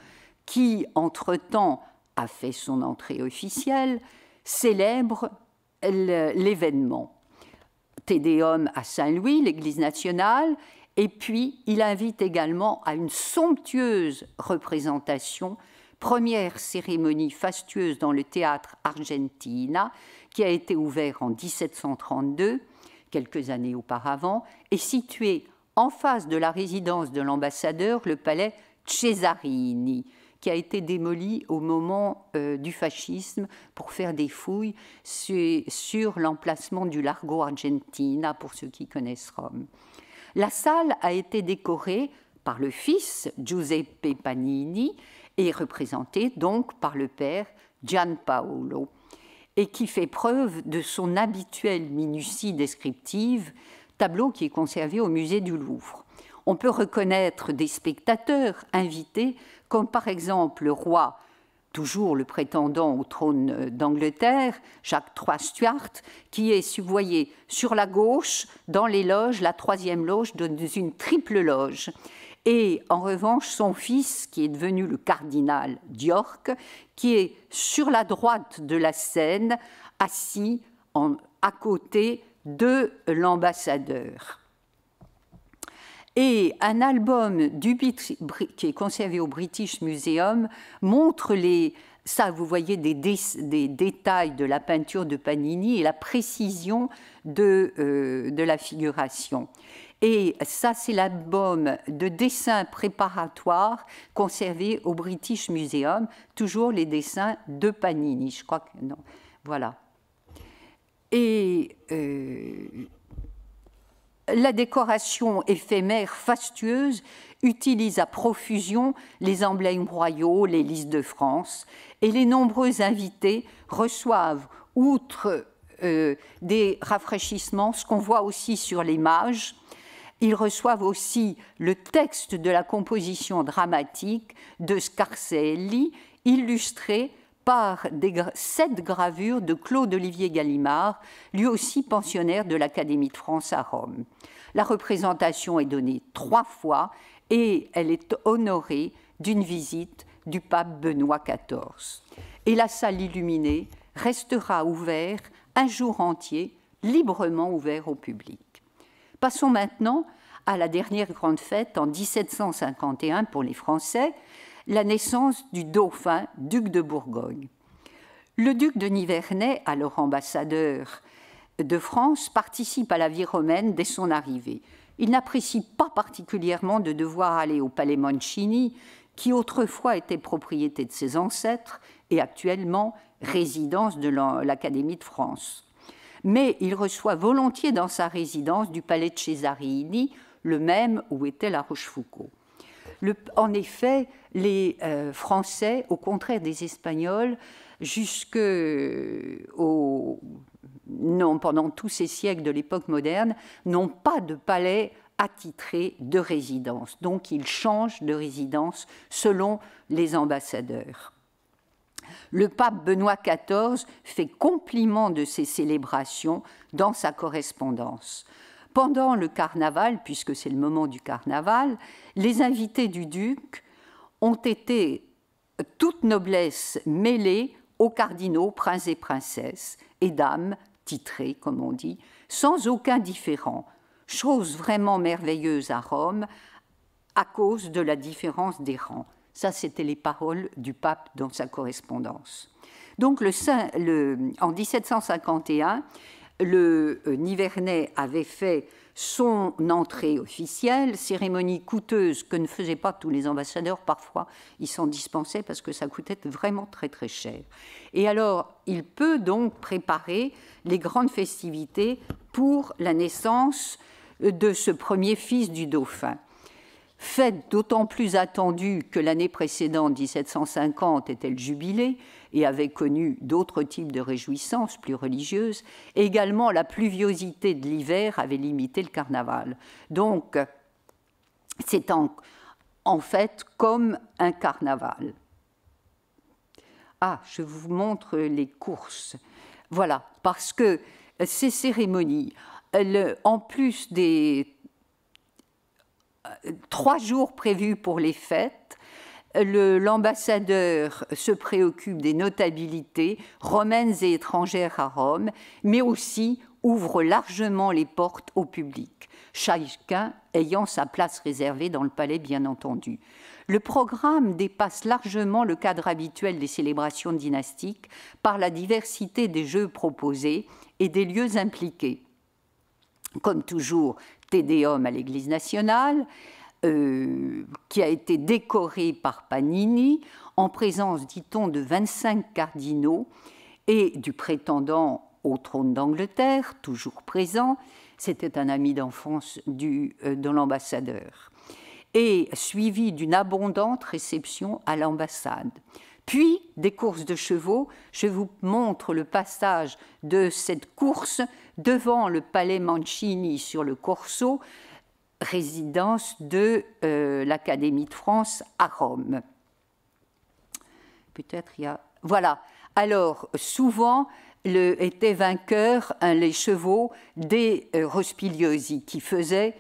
qui entre-temps a fait son entrée officielle, célèbre l'événement. Tédéum à Saint-Louis, l'église nationale, et puis il invite également à une somptueuse représentation, première cérémonie fastueuse dans le théâtre Argentina, qui a été ouvert en 1732, quelques années auparavant, et situé en face de la résidence de l'ambassadeur, le palais Cesarini, qui a été démoli au moment euh, du fascisme pour faire des fouilles sur, l'emplacement du Largo Argentina, pour ceux qui connaissent Rome. La salle a été décorée par le fils Giuseppe Panini et représentée donc par le père Gianpaolo, et qui fait preuve de son habituelle minutie descriptive, tableau qui est conservé au musée du Louvre. On peut reconnaître des spectateurs invités comme par exemple le roi, toujours le prétendant au trône euh, d'Angleterre, Jacques III Stuart, qui est, sur la gauche, dans les loges, la troisième loge, dans une triple loge. Et en revanche, son fils, qui est devenu le cardinal d'York, qui est sur la droite de la scène, assis à côté de l'ambassadeur. Et un album du, qui est conservé au British Museum montre les, ça, vous voyez des, des, détails de la peinture de Panini et la précision de, euh, de la figuration. Et ça, c'est l'album de dessins préparatoires conservé au British Museum, toujours les dessins de Panini, je crois que non. Voilà. Et euh, la décoration éphémère fastueuse utilise à profusion les emblèmes royaux, les listes de France, et les nombreux invités reçoivent, outre euh, des rafraîchissements, ce qu'on voit aussi sur l'image, ils reçoivent aussi le texte de la composition dramatique de Scarcelli, illustré par des, sept gravures de Claude-Olivier Gallimard, lui aussi pensionnaire de l'Académie de France à Rome. La représentation est donnée trois fois et elle est honorée d'une visite du pape Benoît XIV. Et la salle illuminée restera ouverte un jour entier, librement ouverte au public. Passons maintenant à la dernière grande fête en 1751 pour les Français, la naissance du dauphin, duc de Bourgogne. Le duc de Nivernais, alors ambassadeur de France, participe à la vie romaine dès son arrivée. Il n'apprécie pas particulièrement de devoir aller au palais Mancini, qui autrefois était propriété de ses ancêtres et actuellement résidence de l'Académie de France. Mais il reçoit volontiers dans sa résidence du palais de Cesarini, le même où était la Rochefoucauld en effet, les euh, Français, au contraire des Espagnols, jusque euh, pendant tous ces siècles de l'époque moderne, n'ont pas de palais attitré de résidence. Donc ils changent de résidence selon les ambassadeurs. Le pape Benoît XIV fait compliment de ces célébrations dans sa correspondance pendant le carnaval, puisque c'est le moment du carnaval, les invités du duc ont été euh, toute noblesse mêlée aux cardinaux, princes et princesses, et dames titrées, comme on dit, sans aucun différent. Chose vraiment merveilleuse à Rome, à cause de la différence des rangs. Ça, c'était les paroles du pape dans sa correspondance. Donc, en 1751, le euh, Nivernais avait fait son entrée officielle, cérémonie coûteuse que ne faisaient pas tous les ambassadeurs, parfois ils s'en dispensaient parce que ça coûtait vraiment très très cher. Et alors, il peut donc préparer les grandes festivités pour la naissance euh, de ce premier fils du dauphin. Fête d'autant plus attendue que l'année précédente, 1750, était le jubilé, et avait connu d'autres types de réjouissances plus religieuses, également la pluviosité de l'hiver avait limité le carnaval. Donc, c'est en, en fait comme un carnaval. Ah, je vous montre les courses. Voilà, parce que ces cérémonies, en plus des euh, trois jours prévus pour les fêtes, l'ambassadeur se préoccupe des notabilités romaines et étrangères à Rome, mais aussi ouvre largement les portes au public, chacun ayant sa place réservée dans le palais, bien entendu. Le programme dépasse largement le cadre habituel des célébrations dynastiques par la diversité des jeux proposés et des lieux impliqués. Comme toujours, Tédéum à l'Église nationale, euh, qui a été décoré par Panini en présence, dit-on, de 25 cardinaux et du prétendant au trône d'Angleterre, toujours présent. C'était un ami d'enfance euh, de l'ambassadeur. Et suivi d'une abondante réception à l'ambassade. Puis des courses de chevaux. Je vous montre le passage de cette course devant le palais Mancini sur le Corso, résidence de euh, l'Académie de France à Rome. Peut-être il y a. Voilà. Alors, souvent, le, étaient vainqueurs les chevaux des euh, Rospigliosi, qui faisaient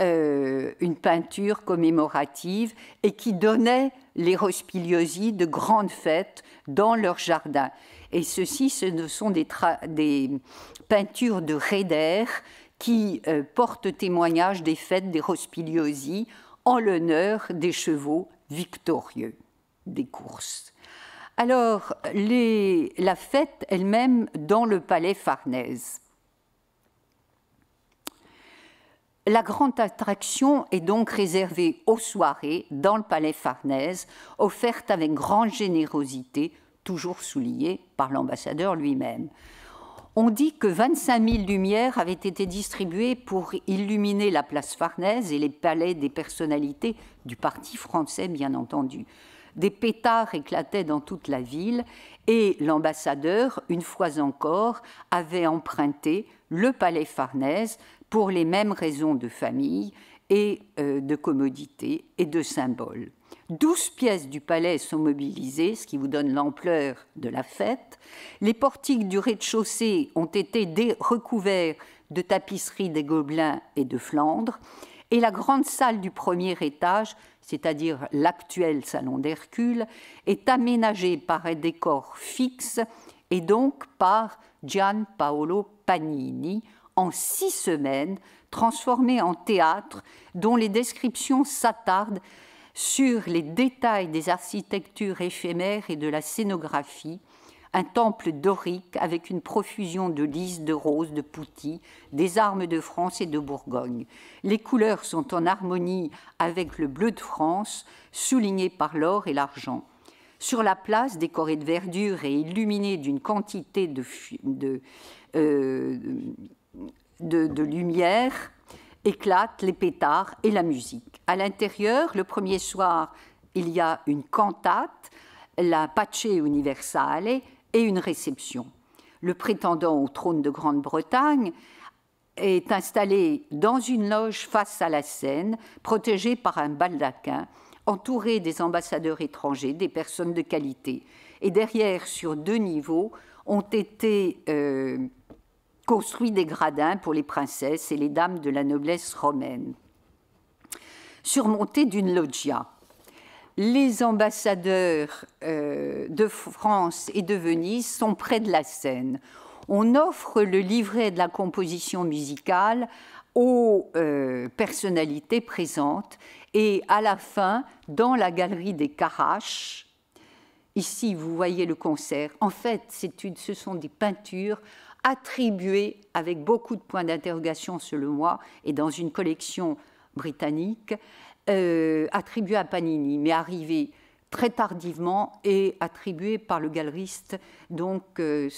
euh, une peinture commémorative et qui donnaient les Rospigliosi de grandes fêtes dans leur jardin. Et ceci, ce sont des, peintures de Réder qui euh, porte témoignage des fêtes des Rospiliosi en l'honneur des chevaux victorieux des courses. Alors, la fête elle-même dans le palais Farnèse. La grande attraction est donc réservée aux soirées dans le palais Farnèse, offerte avec grande générosité, toujours soulignée par l'ambassadeur lui-même. On dit que 25 000 lumières avaient été distribuées pour illuminer la place Farnèse et les palais des personnalités du Parti français, bien entendu. Des pétards éclataient dans toute la ville et l'ambassadeur, une fois encore, avait emprunté le palais Farnèse pour les mêmes raisons de famille et euh, de commodité et de symbole douze pièces du palais sont mobilisées, ce qui vous donne l'ampleur de la fête. Les portiques du rez-de-chaussée ont été recouverts de tapisseries des Gobelins et de Flandre. Et la grande salle du premier étage, c'est-à-dire l'actuel salon d'Hercule, est aménagée par un décor fixe et donc par Gian Paolo Panini en six semaines, transformée en théâtre dont les descriptions s'attardent sur les détails des architectures éphémères et de la scénographie, un temple dorique avec une profusion de lys, de roses, de poutis, des armes de France et de Bourgogne. Les couleurs sont en harmonie avec le bleu de France, souligné par l'or et l'argent. Sur la place, décorée de verdure et illuminée d'une quantité de, euh, de lumière, éclatent les pétards et la musique. À l'intérieur, le premier soir, il y a une cantate, la Pace Universale et une réception. Le prétendant au trône de Grande-Bretagne est installé dans une loge face à la Seine, protégé par un baldaquin, entouré des ambassadeurs étrangers, des personnes de qualité. Et derrière, sur deux niveaux, ont été euh, construit des gradins pour les princesses et les dames de la noblesse romaine, surmonté d'une loggia. Les ambassadeurs euh, de France et de Venise sont près de la scène. On offre le livret de la composition musicale aux euh, personnalités présentes et à la fin, dans la galerie des Caraches, ici vous voyez le concert, en fait ce sont des peintures attribué avec beaucoup de points d'interrogation selon moi et dans une collection britannique, euh, attribué à Panini, mais arrivé très tardivement et attribué par le galeriste, donc, euh,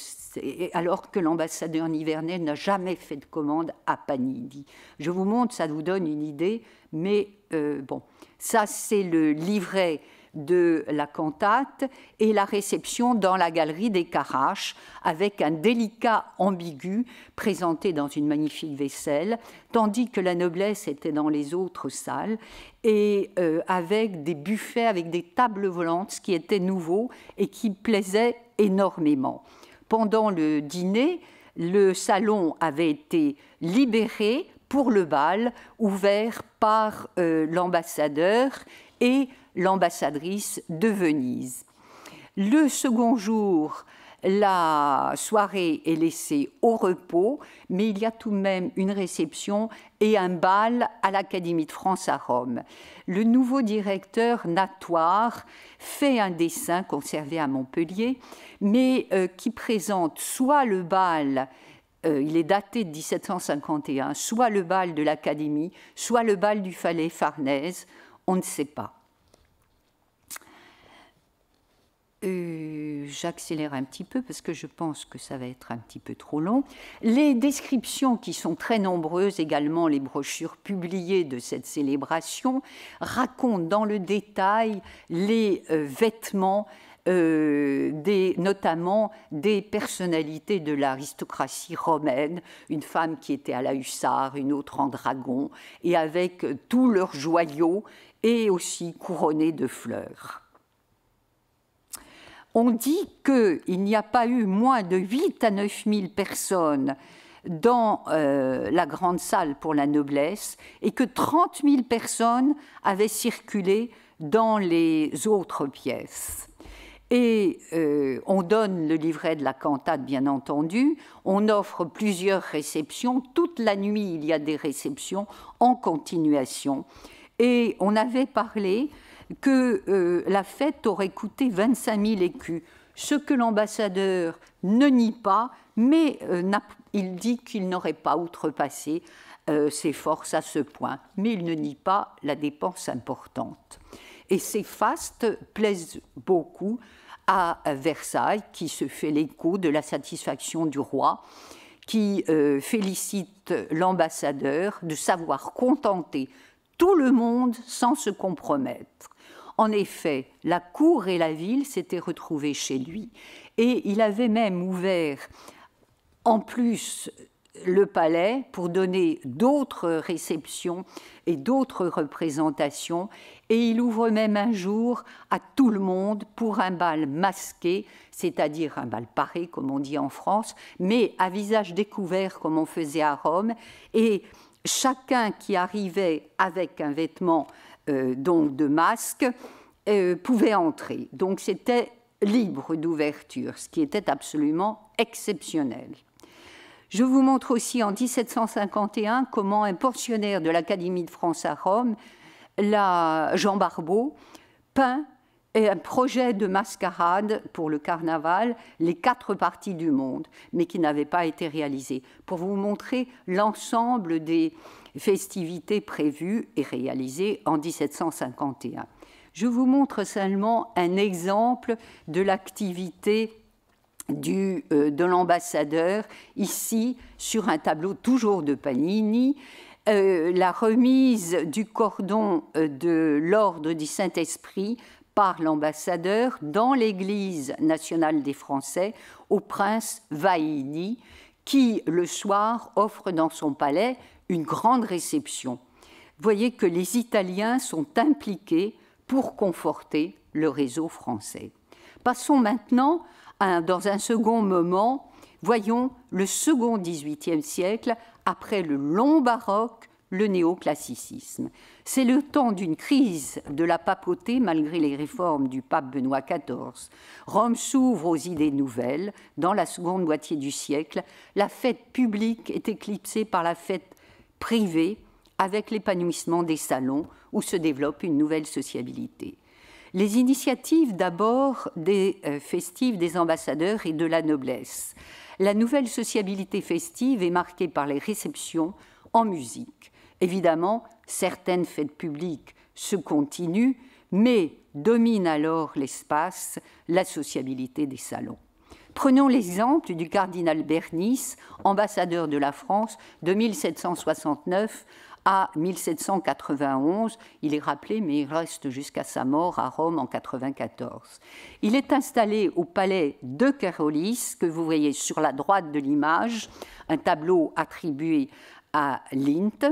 alors que l'ambassadeur Nivernais n'a jamais fait de commande à Panini. Je vous montre, ça vous donne une idée, mais euh, bon, ça c'est le livret de la cantate et la réception dans la galerie des Caraches avec un délicat ambigu présenté dans une magnifique vaisselle, tandis que la noblesse était dans les autres salles et euh, avec des buffets, avec des tables volantes, ce qui était nouveau et qui plaisait énormément. Pendant le dîner, le salon avait été libéré pour le bal, ouvert par euh, l'ambassadeur et l'ambassadrice de Venise. Le second jour, la soirée est laissée au repos, mais il y a tout de même une réception et un bal à l'Académie de France à Rome. Le nouveau directeur Natoire fait un dessin conservé à Montpellier, mais euh, qui présente soit le bal euh, il est daté de 1751, soit le bal de l'Académie, soit le bal du Falais Farnèse, on ne sait pas. Euh, j'accélère un petit peu parce que je pense que ça va être un petit peu trop long. Les descriptions qui sont très nombreuses, également les brochures publiées de cette célébration, racontent dans le détail les euh, vêtements euh, des, notamment des personnalités de l'aristocratie romaine, une femme qui était à la hussard, une autre en dragon, et avec tous leurs joyaux et aussi couronnés de fleurs. On dit qu'il n'y a pas eu moins de 8 à 9 000 personnes dans euh, la grande salle pour la noblesse et que 30 000 personnes avaient circulé dans les autres pièces. Et euh, on donne le livret de la cantate, bien entendu. On offre plusieurs réceptions. Toute la nuit, il y a des réceptions en continuation. Et on avait parlé que euh, la fête aurait coûté 25 000 écus, ce que l'ambassadeur ne nie pas, mais euh, il dit qu'il n'aurait pas outrepassé euh, ses forces à ce point, mais il ne nie pas la dépense importante. Et ces fastes plaisent beaucoup à Versailles, qui se fait l'écho de la satisfaction du roi, qui félicite l'ambassadeur de savoir contenter tout le monde sans se compromettre. En effet, la cour et la ville s'étaient retrouvées chez lui, et il avait même ouvert, en plus le palais pour donner d'autres réceptions et d'autres représentations, et il ouvre même un jour à tout le monde pour un bal masqué, c'est-à-dire un bal paré comme on dit en France, mais à visage découvert comme on faisait à Rome, et chacun qui arrivait avec un vêtement euh, donc de masques euh, pouvaient entrer. Donc c'était libre d'ouverture, ce qui était absolument exceptionnel. Je vous montre aussi en 1751 comment un pensionnaire de l'Académie de France à Rome, la Jean Barbeau, peint un projet de mascarade pour le carnaval, les quatre parties du monde, mais qui n'avait pas été réalisé, pour vous montrer l'ensemble des, festivités prévues et réalisées en 1751. Je vous montre seulement un exemple de l'activité du, euh, de l'ambassadeur, ici sur un tableau toujours de Panini, euh, la remise du cordon euh, de l'ordre du Saint-Esprit par l'ambassadeur dans l'Église nationale des Français au prince Vaini, qui le soir offre dans son palais une grande réception. voyez que les Italiens sont impliqués pour conforter le réseau français. Passons maintenant, dans un second moment, voyons le second XVIIIe siècle, après le long baroque, le néoclassicisme. C'est le temps d'une crise de la papauté malgré les réformes du pape Benoît XIV. Rome s'ouvre aux idées nouvelles. Dans la seconde moitié du siècle, la fête publique est éclipsée par la fête privée avec l'épanouissement des salons où se développe une nouvelle sociabilité. Les initiatives d'abord des euh, festives des ambassadeurs et de la noblesse. La nouvelle sociabilité festive est marquée par les réceptions en musique. Évidemment, certaines fêtes publiques se continuent, mais domine alors l'espace, la sociabilité des salons. Prenons l'exemple du cardinal Bernice, ambassadeur de la France de 1769 à 1791. Il est rappelé, mais il reste jusqu'à sa mort à Rome en 1994. Il est installé au palais de Carolis, que vous voyez sur la droite de l'image, un tableau attribué à Lint.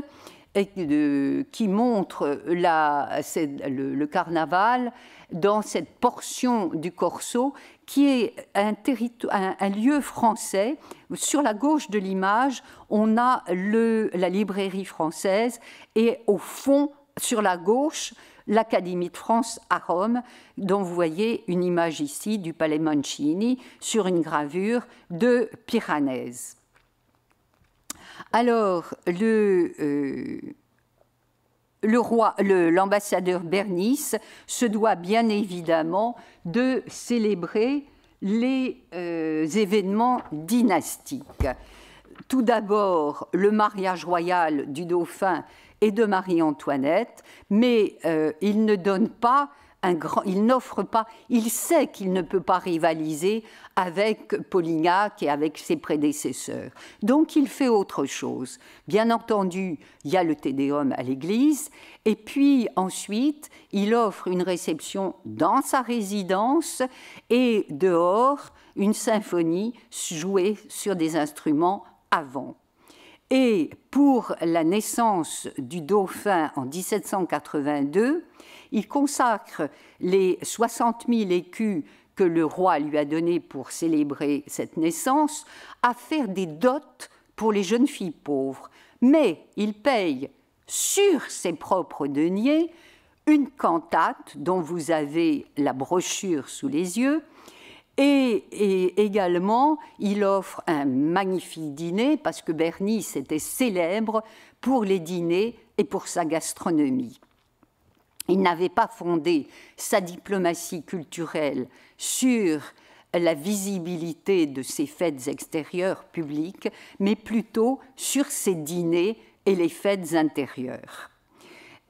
qui montre le, le, carnaval dans cette portion du Corso qui est un, lieu français. Sur la gauche de l'image, on a la librairie française et au fond, sur la gauche, l'Académie de France à Rome, dont vous voyez une image ici du Palais Mancini sur une gravure de Piranèse. Alors, le, euh, le roi, l'ambassadeur Bernice se doit bien évidemment de célébrer les euh, événements dynastiques. Tout d'abord, le mariage royal du dauphin et de Marie-Antoinette, mais euh, il ne donne pas il n'offre pas, il sait qu'il ne peut pas rivaliser avec Polignac et avec ses prédécesseurs. Donc il fait autre chose. Bien entendu, il y a le Tédéum à l'église, et puis ensuite, il offre une réception dans sa résidence et dehors une symphonie jouée sur des instruments avant. Et pour la naissance du dauphin en 1782, il consacre les 60 000 écus que le roi lui a donnés pour célébrer cette naissance à faire des dots pour les jeunes filles pauvres. Mais il paye sur ses propres deniers une cantate dont vous avez la brochure sous les yeux, et, également, il offre un magnifique dîner parce que Bernice était célèbre pour les dîners et pour sa gastronomie. Il n'avait pas fondé sa diplomatie culturelle sur la visibilité de ses fêtes extérieures publiques, mais plutôt sur ses dîners et les fêtes intérieures.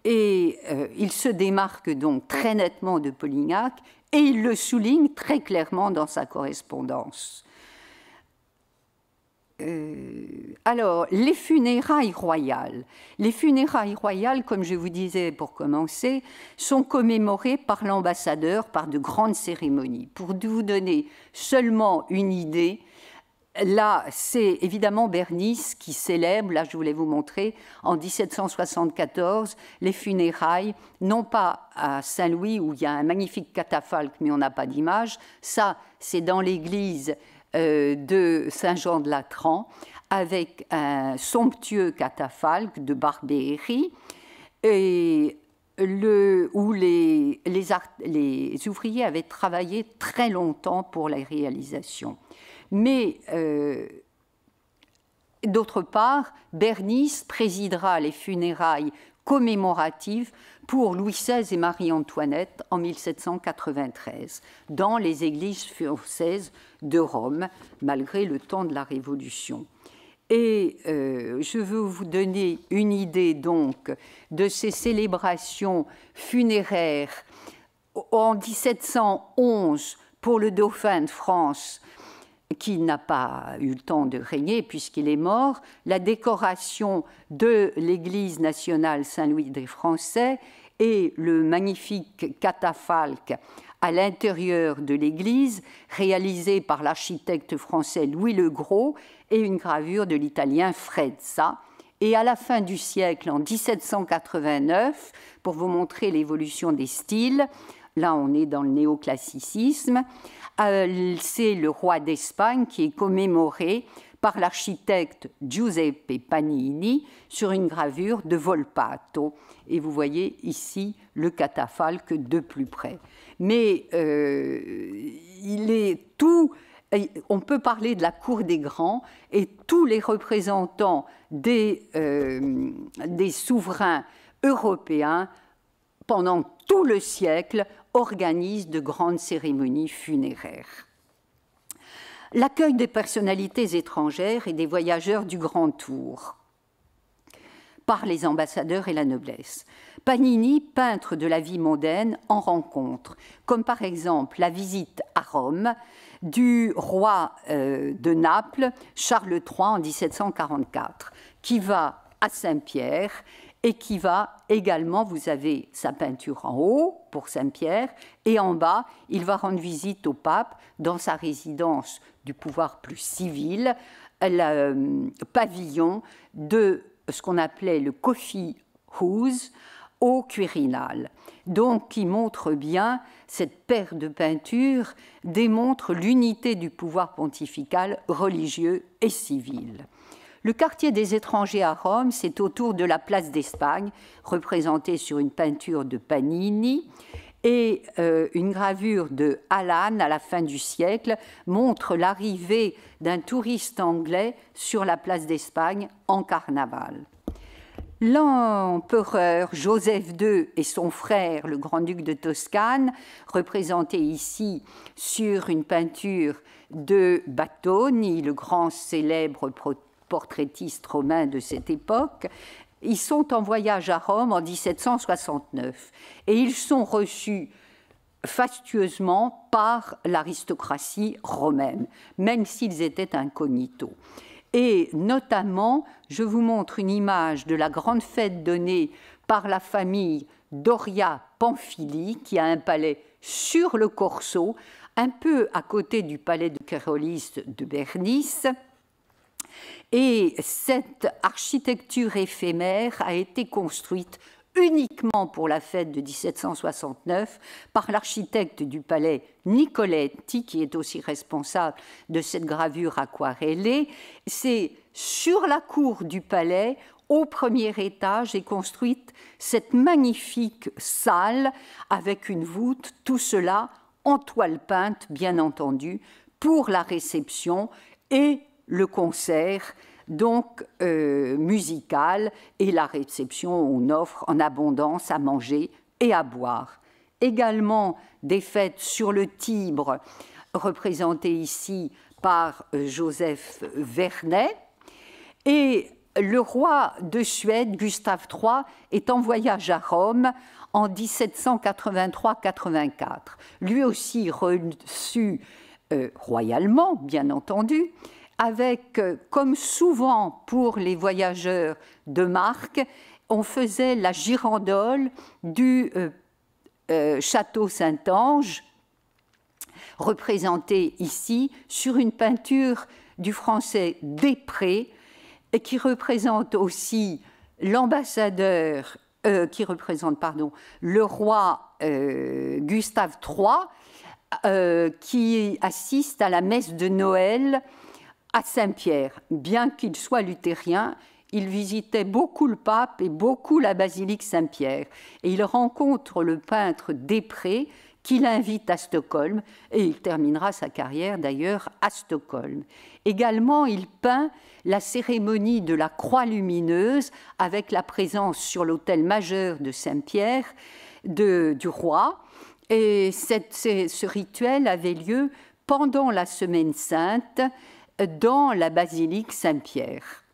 Et euh, il se démarque donc très nettement de Polignac et il le souligne très clairement dans sa correspondance. Euh, alors, les funérailles royales. Les funérailles royales, comme je vous disais pour commencer, sont commémorées par l'ambassadeur par de grandes cérémonies. Pour vous donner seulement une idée, Là, c'est évidemment Bernice qui célèbre, là je voulais vous montrer, en 1774, les funérailles, non pas à Saint-Louis où il y a un magnifique catafalque mais on n'a pas d'image, ça c'est dans l'église euh, de Saint-Jean-de-Latran avec un somptueux catafalque de Barbéry et où les ouvriers avaient travaillé très longtemps pour la réalisation. Mais euh, d'autre part, Bernice présidera les funérailles commémoratives pour Louis XVI et Marie-Antoinette en 1793 dans les églises françaises de Rome, malgré le temps de la Révolution. Et euh, je veux vous donner une idée donc de ces célébrations funéraires en 1711 pour le dauphin de France qui n'a pas eu le temps de régner puisqu'il est mort, la décoration de l'Église nationale Saint-Louis des Français et le magnifique catafalque à l'intérieur de l'église, réalisé par l'architecte français Louis le Gros et une gravure de l'italien Frezza. Et à la fin du siècle, en 1789, pour vous montrer l'évolution des styles, là on est dans le néoclassicisme, c'est le roi d'Espagne qui est commémoré par l'architecte Giuseppe Panini sur une gravure de Volpato. Et vous voyez ici le catafalque de plus près. Mais euh, il est tout. On peut parler de la cour des grands et tous les représentants des, euh, des souverains européens pendant tout le siècle Organise de grandes cérémonies funéraires. L'accueil des personnalités étrangères et des voyageurs du Grand Tour par les ambassadeurs et la noblesse. Panini, peintre de la vie mondaine, en rencontre, comme par exemple la visite à Rome du roi euh, de Naples, Charles III en 1744, qui va à Saint-Pierre et qui va également, vous avez sa peinture en haut pour Saint-Pierre, et en bas, il va rendre visite au pape dans sa résidence du pouvoir plus civil, le euh, pavillon de ce qu'on appelait le Coffee House au Quirinal. Donc, qui montre bien, cette paire de peintures démontre l'unité du pouvoir pontifical religieux et civil. Le quartier des étrangers à Rome, c'est autour de la place d'Espagne, représentée sur une peinture de Panini, et euh, une gravure de Alan à la fin du siècle montre l'arrivée d'un touriste anglais sur la place d'Espagne en carnaval. L'empereur Joseph II et son frère, le grand-duc de Toscane, représentés ici sur une peinture de Batoni, le grand célèbre portraitistes romains de cette époque, ils sont en voyage à Rome en 1769 et ils sont reçus fastueusement par l'aristocratie romaine, même s'ils étaient incognito. Et notamment, je vous montre une image de la grande fête donnée par la famille Doria Pamphili, qui a un palais sur le Corso, un peu à côté du palais de Caroliste de Bernice. Et cette architecture éphémère a été construite uniquement pour la fête de 1769 par l'architecte du palais Nicoletti, qui est aussi responsable de cette gravure aquarellée. C'est sur la cour du palais, au premier étage, est construite cette magnifique salle avec une voûte, tout cela en toile peinte, bien entendu, pour la réception et le concert donc euh, musical et la réception où on offre en abondance à manger et à boire. Également des fêtes sur le Tibre représentées ici par euh, Joseph Vernet et le roi de Suède, Gustave III, est en voyage à Rome en 1783-84. Lui aussi reçu euh, royalement, bien entendu, avec, euh, comme souvent pour les voyageurs de marque, on faisait la girandole du euh, euh, château Saint-Ange, représenté ici sur une peinture du français Després, qui représente aussi l'ambassadeur, qui représente, pardon, le roi Gustave III, qui assiste à la messe de Noël à Saint-Pierre. Bien qu'il soit luthérien, il visitait beaucoup le pape et beaucoup la basilique Saint-Pierre. Et il rencontre le peintre Després, qui invite à Stockholm, et il terminera sa carrière d'ailleurs à Stockholm. Également, il peint la cérémonie de la Croix lumineuse avec la présence sur l'autel majeur de Saint-Pierre du roi. Et ce rituel avait lieu pendant la Semaine sainte, dans la basilique Saint-Pierre.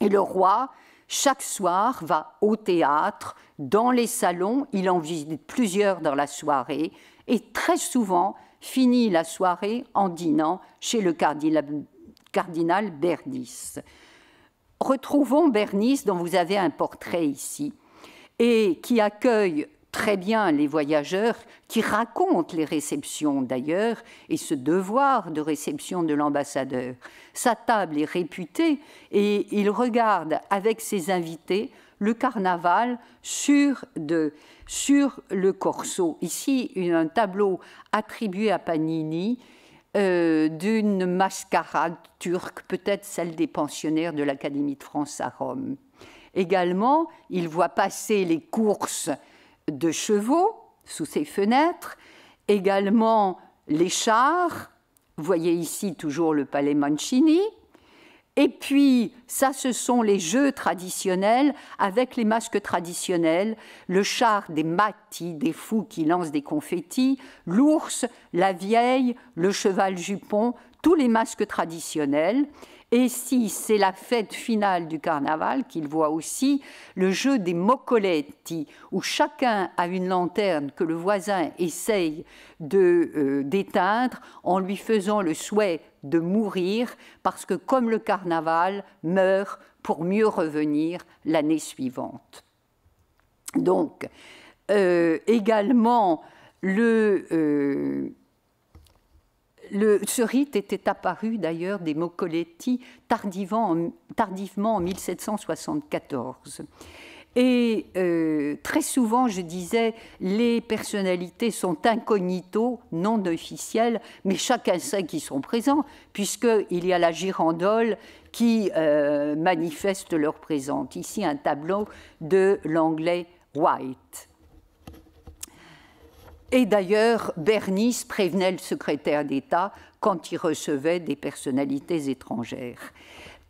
Et le roi, chaque soir, va au théâtre, dans les salons, il en visite plusieurs dans la soirée, et très souvent finit la soirée en dînant chez le cardinal, cardinal Retrouvons Bernice, dont vous avez un portrait ici, et qui accueille très bien les voyageurs qui racontent les réceptions d'ailleurs et ce devoir de réception de l'ambassadeur. Sa table est réputée et il regarde avec ses invités le carnaval sur, de, sur le corso. Ici, un tableau attribué à Panini euh, d'une mascarade turque, peut-être celle des pensionnaires de l'Académie de France à Rome. Également, il voit passer les courses de chevaux sous ses fenêtres, également les chars, vous voyez ici toujours le palais Mancini, et puis, ça, ce sont les jeux traditionnels avec les masques traditionnels, le char des matis, des fous qui lancent des confettis, l'ours, la vieille, le cheval jupon, tous les masques traditionnels. Et si c'est la fête finale du carnaval qu'il voit aussi, le jeu des moccoletti, où chacun a une lanterne que le voisin essaye de euh, d'éteindre en lui faisant le souhait de mourir, parce que comme le carnaval meurt pour mieux revenir l'année suivante. Donc, euh, également, le... Euh, ce rite était apparu d'ailleurs des Mocoletti tardivement, en 1774. Et euh, très souvent, je disais, les personnalités sont incognito, non officielles, mais chacun sait qu'ils sont présents, puisqu'il y a la girandole qui euh, manifeste leur présence. Ici, un tableau de l'anglais White. Et d'ailleurs, Bernice prévenait le secrétaire d'État quand il recevait des personnalités étrangères.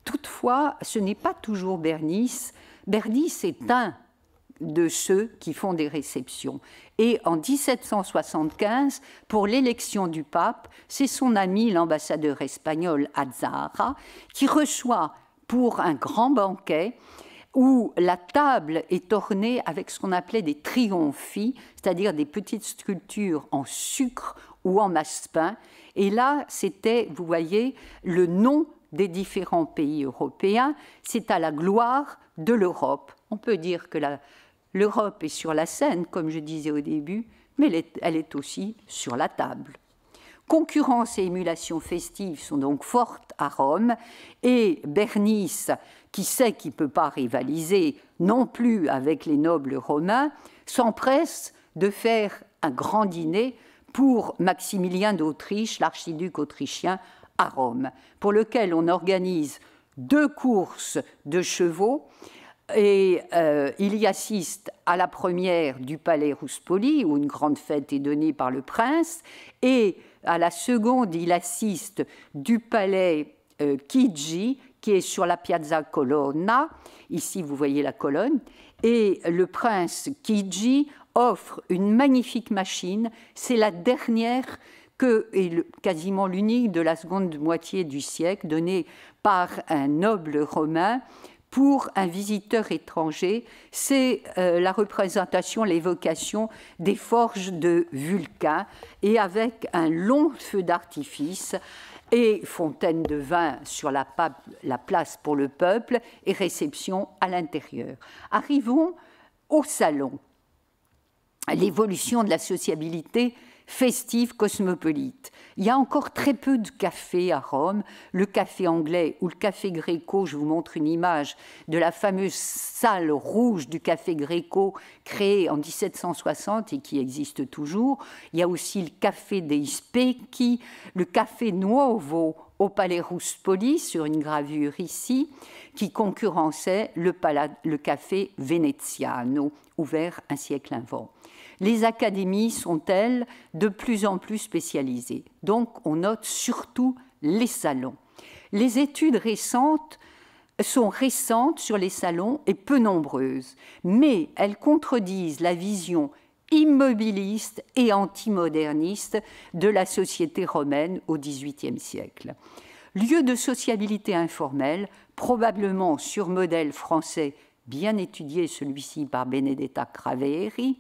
Toutefois, ce n'est pas toujours Bernice. Bernice est un de ceux qui font des réceptions. Et en 1775, pour l'élection du pape, c'est son ami l'ambassadeur espagnol Azara, qui reçoit pour un grand banquet où la table est ornée avec ce qu'on appelait des triomphis, c'est-à-dire des petites sculptures en sucre ou en massepain. Et là, c'était, vous voyez, le nom des différents pays européens. C'est à la gloire de l'Europe. On peut dire que l'Europe est sur la scène, comme je disais au début, mais elle est, aussi sur la table. Concurrence et émulation festives sont donc fortes à Rome et Bernice qui sait qu'il ne peut pas rivaliser non plus avec les nobles romains, s'empresse de faire un grand dîner pour Maximilien d'Autriche, l'archiduc autrichien, à Rome, pour lequel on organise deux courses de chevaux. Et euh, il y assiste à la première du palais Rouspoli, où une grande fête est donnée par le prince, et à la seconde, il assiste du palais Kiji, euh, qui est sur la Piazza Colonna. Ici, vous voyez la colonne. Et le prince Kiji offre une magnifique machine. C'est la dernière que, et quasiment l'unique de la seconde moitié du siècle, donnée par un noble romain pour un visiteur étranger. C'est euh, la représentation, l'évocation des forges de Vulcain et avec un long feu d'artifice et fontaine de vin sur la, place pour le peuple et réception à l'intérieur. Arrivons au salon. L'évolution de la sociabilité festive, cosmopolite. Il y a encore très peu de cafés à Rome. Le café anglais ou le café Greco. je vous montre une image de la fameuse salle rouge du café Greco créée en 1760 et qui existe toujours. Il y a aussi le café dei Specchi, le café Nuovo au Palais Ruspoli, sur une gravure ici, qui concurrençait le café Veneziano, ouvert un siècle avant les académies sont, elles, de plus en plus spécialisées. Donc, on note surtout les salons. Les études récentes sont récentes sur les salons et peu nombreuses, mais elles contredisent la vision immobiliste et antimoderniste de la société romaine au XVIIIe siècle. Lieu de sociabilité informelle, probablement sur modèle français bien étudié celui-ci par Benedetta Craveri,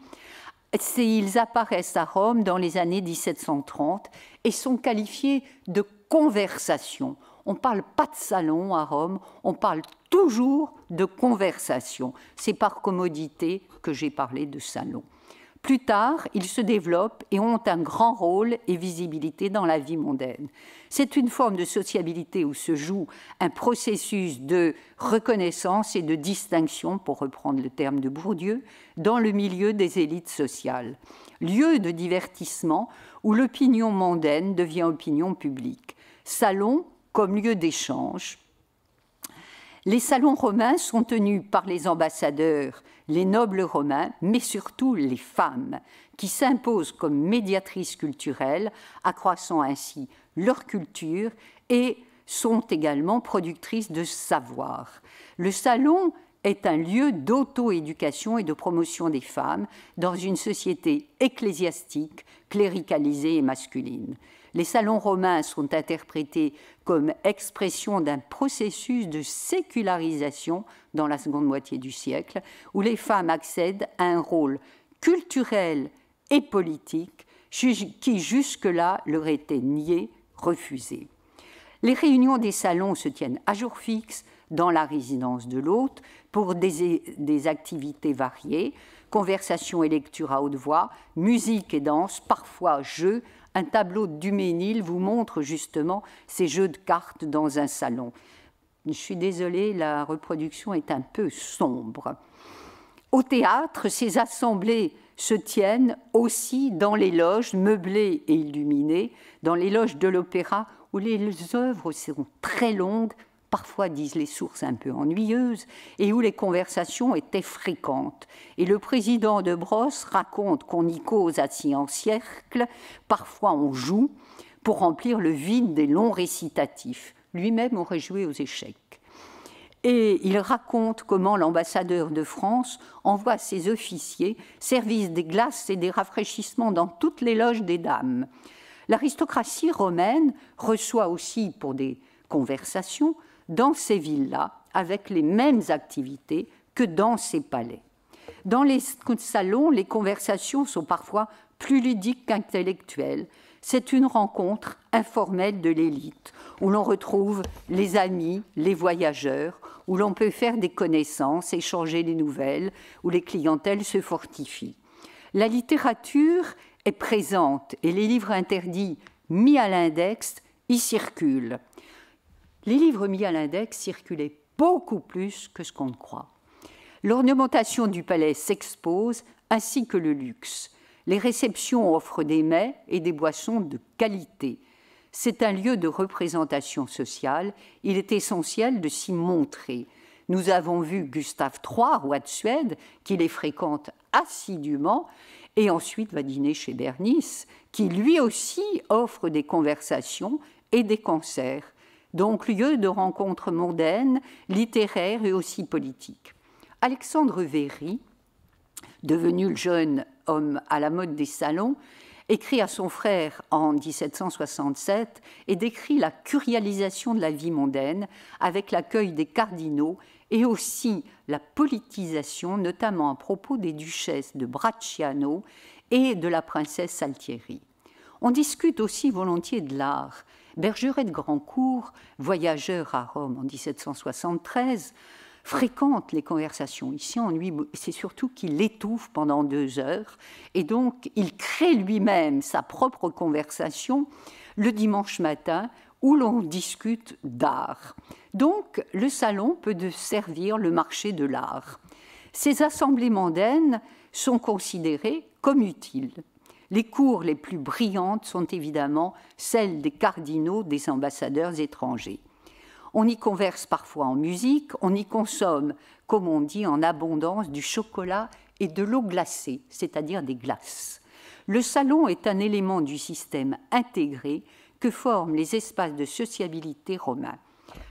ils apparaissent à Rome dans les années 1730 et sont qualifiés de conversation. On ne parle pas de salon à Rome, on parle toujours de conversation. C'est par commodité que j'ai parlé de salon. Plus tard, ils se développent et ont un grand rôle et visibilité dans la vie mondaine. C'est une forme de sociabilité où se joue un processus de reconnaissance et de distinction, pour reprendre le terme de Bourdieu, dans le milieu des élites sociales. Lieu de divertissement où l'opinion mondaine devient opinion publique. Salon comme lieu d'échange. Les salons romains sont tenus par les ambassadeurs les nobles romains, mais surtout les femmes, qui s'imposent comme médiatrices culturelles, accroissant ainsi leur culture et sont également productrices de savoir. Le salon est un lieu d'auto-éducation et de promotion des femmes dans une société ecclésiastique, cléricalisée et masculine. Les salons romains sont interprétés comme expression d'un processus de sécularisation dans la seconde moitié du siècle, où les femmes accèdent à un rôle culturel et politique qui jusque-là leur était nié, refusé. Les réunions des salons se tiennent à jour fixe dans la résidence de l'hôte pour des, activités variées, conversations et lectures à haute voix, musique et danse, parfois jeux un tableau de Duménil vous montre justement ces jeux de cartes dans un salon. Je suis désolée, la reproduction est un peu sombre. Au théâtre, ces assemblées se tiennent aussi dans les loges meublées et illuminées, dans les loges de l'opéra où les œuvres seront très longues, parfois disent les sources un peu ennuyeuses, et où les conversations étaient fréquentes. Et le président de Brosse raconte qu'on y cause assis en cercle, parfois on joue, pour remplir le vide des longs récitatifs. Lui-même aurait joué aux échecs. Et il raconte comment l'ambassadeur de France envoie ses officiers service des glaces et des rafraîchissements dans toutes les loges des dames. L'aristocratie romaine reçoit aussi pour des conversations dans ces villas, là avec les mêmes activités que dans ces palais. Dans les salons, les conversations sont parfois plus ludiques qu'intellectuelles. C'est une rencontre informelle de l'élite, où l'on retrouve les amis, les voyageurs, où l'on peut faire des connaissances, échanger des nouvelles, où les clientèles se fortifient. La littérature est présente et les livres interdits mis à l'index y circulent les livres mis à l'index circulaient beaucoup plus que ce qu'on croit. L'ornementation du palais s'expose, ainsi que le luxe. Les réceptions offrent des mets et des boissons de qualité. C'est un lieu de représentation sociale. Il est essentiel de s'y montrer. Nous avons vu Gustave III, roi de Suède, qui les fréquente assidûment, et ensuite va dîner chez Bernice, qui lui aussi offre des conversations et des concerts donc lieu de rencontres mondaines, littéraires et aussi politiques. Alexandre Véry, devenu le jeune homme à la mode des salons, écrit à son frère en 1767 et décrit la curialisation de la vie mondaine avec l'accueil des cardinaux et aussi la politisation, notamment à propos des duchesses de Bracciano et de la princesse Altieri. On discute aussi volontiers de l'art Bergeret de Grandcourt, voyageur à Rome en 1773, fréquente les conversations ici en lui, c'est surtout qu'il l'étouffe pendant deux heures et donc il crée lui-même sa propre conversation le dimanche matin où l'on discute d'art. Donc le salon peut servir le marché de l'art. Ces assemblées mondaines sont considérées comme utiles. Les cours les plus brillantes sont évidemment celles des cardinaux, des ambassadeurs étrangers. On y converse parfois en musique, on y consomme, comme on dit, en abondance du chocolat et de l'eau glacée, c'est-à-dire des glaces. Le salon est un élément du système intégré que forment les espaces de sociabilité romains.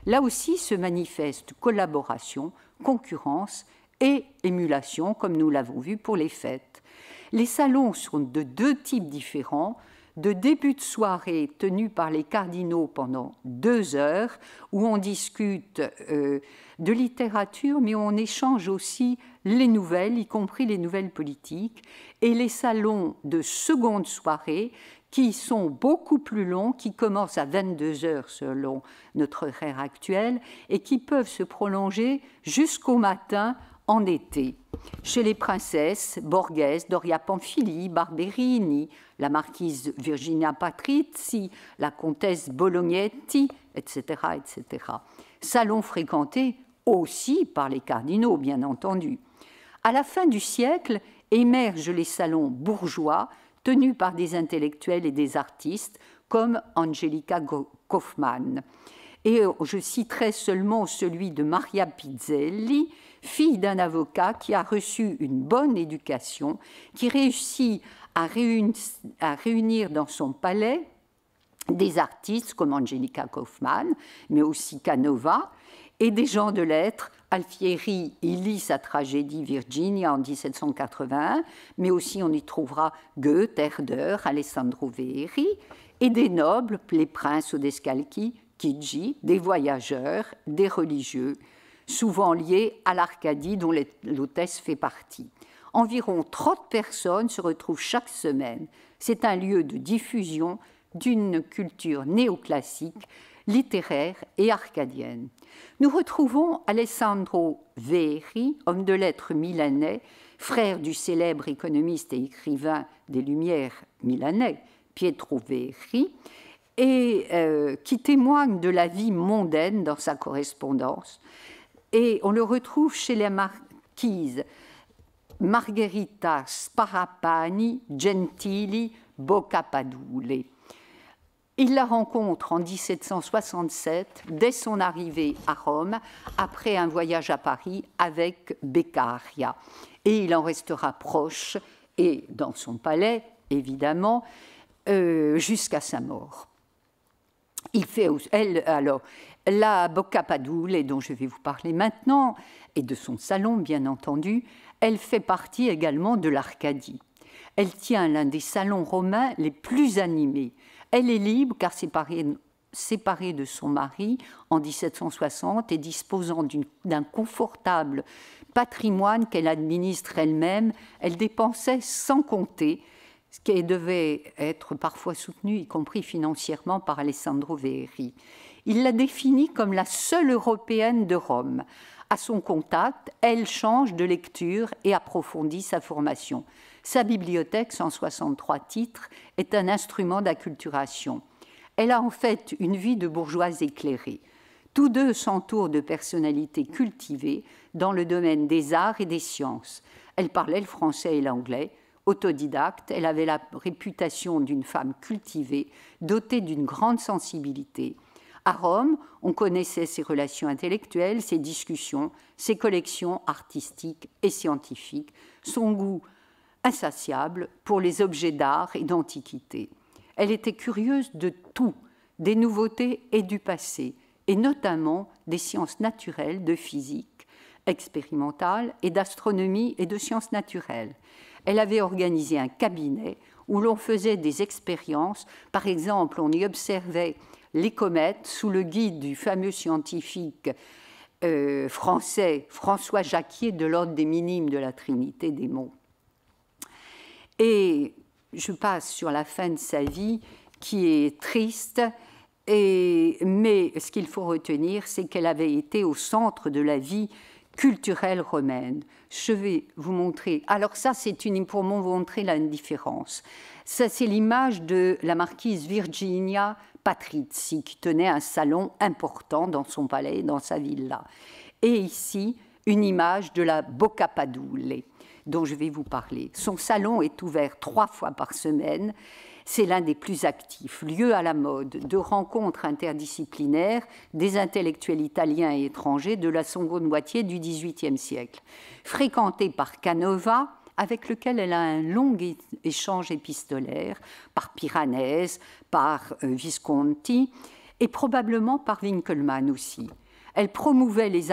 Là aussi se manifestent collaboration, concurrence et émulation, comme nous l'avons vu pour les fêtes. Les salons sont de deux types différents de début de soirée tenus par les cardinaux pendant deux heures, où on discute euh, de littérature, mais on échange aussi les nouvelles, y compris les nouvelles politiques, et les salons de seconde soirée, qui sont beaucoup plus longs, qui commencent à 22 heures selon notre horaire actuel, et qui peuvent se prolonger jusqu'au matin en été. Chez les princesses, Borghese, Doria Pamphili, Barberini, la marquise Virginia Patrizzi, la comtesse Bolognetti, etc., etc. Salon fréquenté aussi par les cardinaux, bien entendu. À la fin du siècle, émergent les salons bourgeois tenus par des intellectuels et des artistes comme Angelica Kaufmann. Et euh, je citerai seulement celui de Maria Pizzelli, fille d'un avocat qui a reçu une bonne éducation, qui réussit à, réunir dans son palais des artistes comme Angelica Kaufmann, mais aussi Canova, et des gens de lettres. Alfieri il lit sa tragédie Virginia en 1781, mais aussi on y trouvera Goethe, Herder, Alessandro Verri, et des nobles, les princes Odescalchi, Kiji, des voyageurs, des religieux, souvent liées à l'Arcadie dont l'hôtesse fait partie. Environ 30 personnes se retrouvent chaque semaine. C'est un lieu de diffusion d'une culture néoclassique, littéraire et arcadienne. Nous retrouvons Alessandro Verri, homme de lettres milanais, frère du célèbre économiste et écrivain des Lumières milanais, Pietro Verri, et euh, qui témoigne de la vie mondaine dans sa correspondance, et on le retrouve chez les marquises Margherita Sparapani, Gentili, Boccapadule. Il la rencontre en 1767, dès son arrivée à Rome, après un voyage à Paris avec Beccaria. Et il en restera proche, et dans son palais, évidemment, euh, jusqu'à sa mort. Il fait, elle, alors, la Bocca dont je vais vous parler maintenant, et de son salon bien entendu, elle fait partie également de l'Arcadie. Elle tient l'un des salons romains les plus animés. Elle est libre car séparée, de son mari en 1760 et disposant d'un confortable patrimoine qu'elle administre elle-même, elle dépensait sans compter, ce qui devait être parfois soutenu, y compris financièrement, par Alessandro Veri. Il la définit comme la seule européenne de Rome. À son contact, elle change de lecture et approfondit sa formation. Sa bibliothèque, 163 titres, est un instrument d'acculturation. Elle a en fait une vie de bourgeoise éclairée. Tous deux s'entourent de personnalités cultivées dans le domaine des arts et des sciences. Elle parlait le français et l'anglais. Autodidacte, elle avait la réputation d'une femme cultivée, dotée d'une grande sensibilité à Rome, on connaissait ses relations intellectuelles, ses discussions, ses collections artistiques et scientifiques, son goût insatiable pour les objets d'art et d'antiquité. Elle était curieuse de tout, des nouveautés et du passé, et notamment des sciences naturelles, de physique expérimentale et d'astronomie et de sciences naturelles. Elle avait organisé un cabinet où l'on faisait des expériences. Par exemple, on y observait les comètes sous le guide du fameux scientifique euh, français François Jacquier de l'ordre des minimes de la Trinité des mots. Et je passe sur la fin de sa vie qui est triste, et, mais ce qu'il faut retenir, c'est qu'elle avait été au centre de la vie culturelle romaine. Je vais vous montrer. Alors ça, c'est une pour montrer la Ça, c'est l'image de la marquise Virginia Patrizi, qui tenait un salon important dans son palais, dans sa villa. Et ici, une image de la Bocca Padule, dont je vais vous parler. Son salon est ouvert trois fois par semaine. C'est l'un des plus actifs, lieu à la mode, de rencontres interdisciplinaires des intellectuels italiens et étrangers de la seconde moitié du XVIIIe siècle. Fréquenté par Canova, avec lequel elle a un long échange épistolaire par Piranèse, par euh, Visconti et probablement par Winkelmann aussi. Elle promouvait les,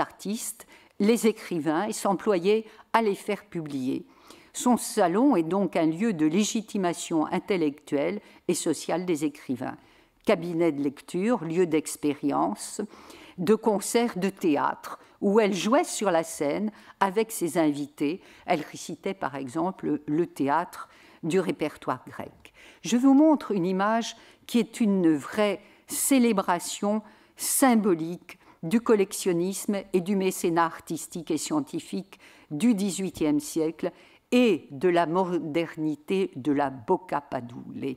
artistes, les écrivains et s'employait à les faire publier. Son salon est donc un lieu de légitimation intellectuelle et sociale des écrivains. Cabinet de lecture, lieu d'expérience, de concerts, de théâtre où elle jouait sur la scène avec ses invités. Elle récitait par exemple le théâtre du répertoire grec. Je vous montre une image qui est une vraie célébration symbolique du collectionnisme et du mécénat artistique et scientifique du XVIIIe siècle et de la modernité de la Bocca Padoule.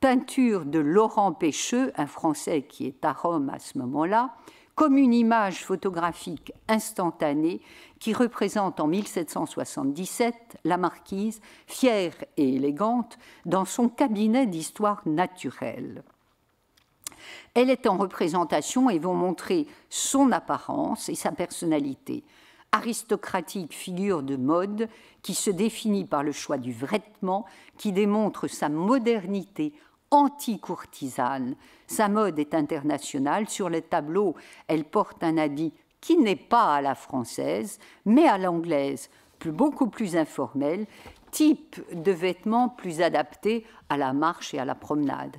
Peinture de Laurent Pécheux, un Français qui est à Rome à ce moment-là, comme une image photographique instantanée qui représente en 1777 la marquise, fière et élégante, dans son cabinet d'histoire naturelle. Elle est en représentation et vont montrer son apparence et sa personnalité. Aristocratique figure de mode qui se définit par le choix du vêtement, qui démontre sa modernité anti-courtisane. Sa mode est internationale. Sur les tableaux, elle porte un habit qui n'est pas à la française, mais à l'anglaise, plus, beaucoup plus informel, type de vêtements plus adapté à la marche et à la promenade.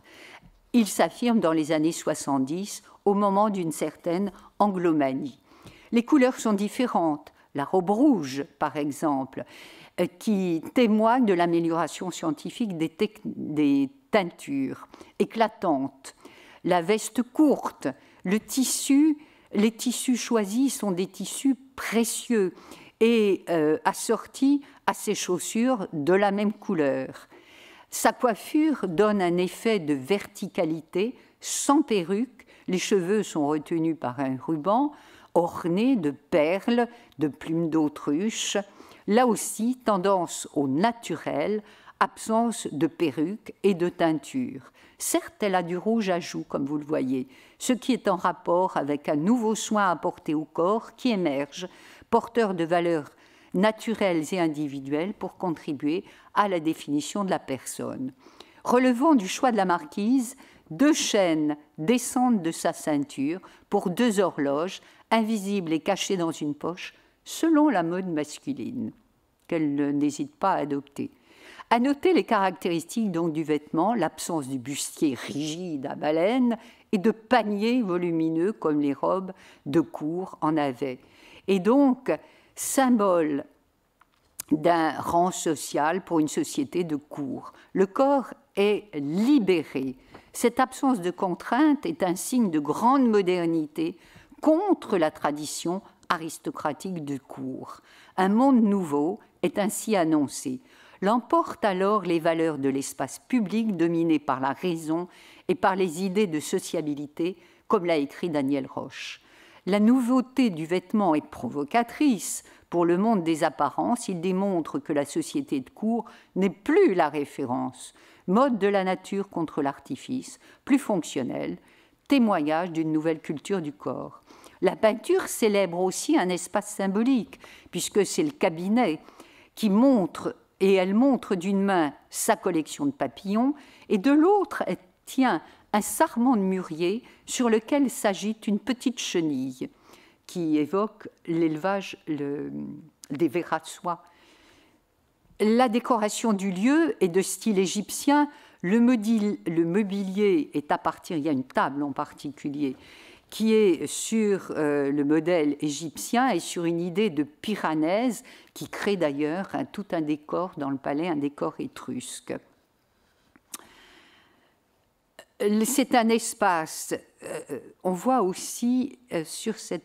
Il s'affirme dans les années 70, au moment d'une certaine anglomanie. Les couleurs sont différentes. La robe rouge, par exemple, euh, qui témoigne de l'amélioration scientifique des, des teinture éclatante, la veste courte, le tissu, les tissus choisis sont des tissus précieux et euh, assortis à ses chaussures de la même couleur. Sa coiffure donne un effet de verticalité sans perruque, les cheveux sont retenus par un ruban orné de perles, de plumes d'autruche, là aussi tendance au naturel, absence de perruque et de teinture. Certes, elle a du rouge à joues, comme vous le voyez, ce qui est en rapport avec un nouveau soin apporté au corps qui émerge, porteur de valeurs naturelles et individuelles pour contribuer à la définition de la personne. Relevant du choix de la marquise, deux chaînes descendent de sa ceinture pour deux horloges, invisibles et cachées dans une poche, selon la mode masculine, qu'elle n'hésite pas à adopter. À noter les caractéristiques donc du vêtement, l'absence du bustier rigide à baleine et de paniers volumineux comme les robes de cour en avaient. Et donc, symbole d'un rang social pour une société de cour. Le corps est libéré. Cette absence de contrainte est un signe de grande modernité contre la tradition aristocratique de cour. Un monde nouveau est ainsi annoncé l'emporte alors les valeurs de l'espace public dominé par la raison et par les idées de sociabilité, comme l'a écrit Daniel Roche. La nouveauté du vêtement est provocatrice. Pour le monde des apparences, il démontre que la société de cour n'est plus la référence, mode de la nature contre l'artifice, plus fonctionnel, témoignage d'une nouvelle culture du corps. La peinture célèbre aussi un espace symbolique, puisque c'est le cabinet qui montre et elle montre d'une main sa collection de papillons et de l'autre elle tient un sarment de mûrier sur lequel s'agite une petite chenille qui évoque l'élevage des verras de soie. La décoration du lieu est de style égyptien. Le, le mobilier est à partir, il y a une table en particulier, qui est sur euh, le modèle égyptien et sur une idée de pyranèse qui crée d'ailleurs tout un décor dans le palais, un décor étrusque. Euh, c'est un espace. Euh, on voit aussi sur ce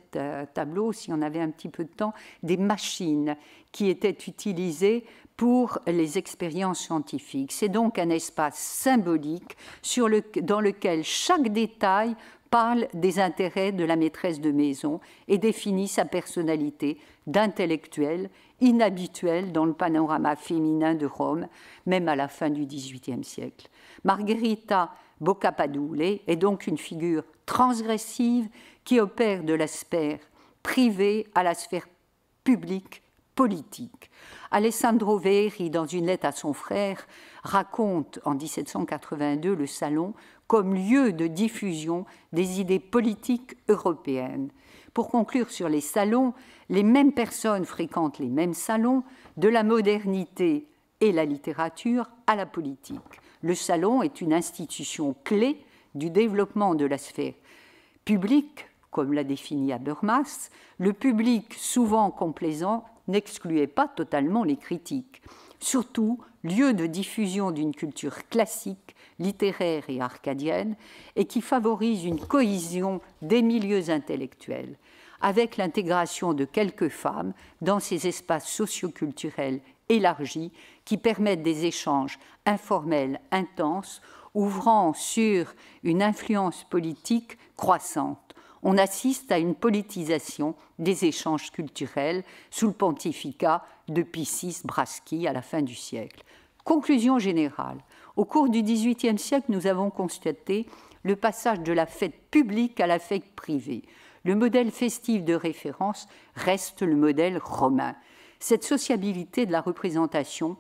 tableau, si on avait un petit peu de temps, des machines qui étaient utilisées pour les expériences scientifiques. C'est donc un espace symbolique sur le, dans lequel chaque détail parle des intérêts de la maîtresse de maison et définit sa personnalité d'intellectuelle inhabituelle dans le panorama féminin de Rome, même à la fin du XVIIIe siècle. Margherita Boccapadoule est donc une figure transgressive qui opère de la sphère privée à la sphère publique politique. Alessandro Veri, dans une lettre à son frère, raconte en 1782 le salon comme lieu de diffusion des idées politiques européennes. Pour conclure sur les salons, les mêmes personnes fréquentent les mêmes salons, de la modernité et la littérature à la politique. Le salon est une institution clé du développement de la sphère publique, comme l'a défini Habermas. Le public, souvent complaisant, n'excluait pas totalement les critiques. Surtout, lieu de diffusion d'une culture classique, littéraire et arcadienne, et qui favorise une cohésion des milieux intellectuels, avec l'intégration de quelques femmes dans ces espaces socioculturels élargis qui permettent des échanges informels intenses, ouvrant sur une influence politique croissante on assiste à une politisation des échanges culturels sous le pontificat de Piscis Braschi à la fin du siècle. Conclusion générale. Au cours du XVIIIe siècle, nous avons constaté le passage de la fête publique à la fête privée. Le modèle festif de référence reste le modèle romain. Cette sociabilité de la représentation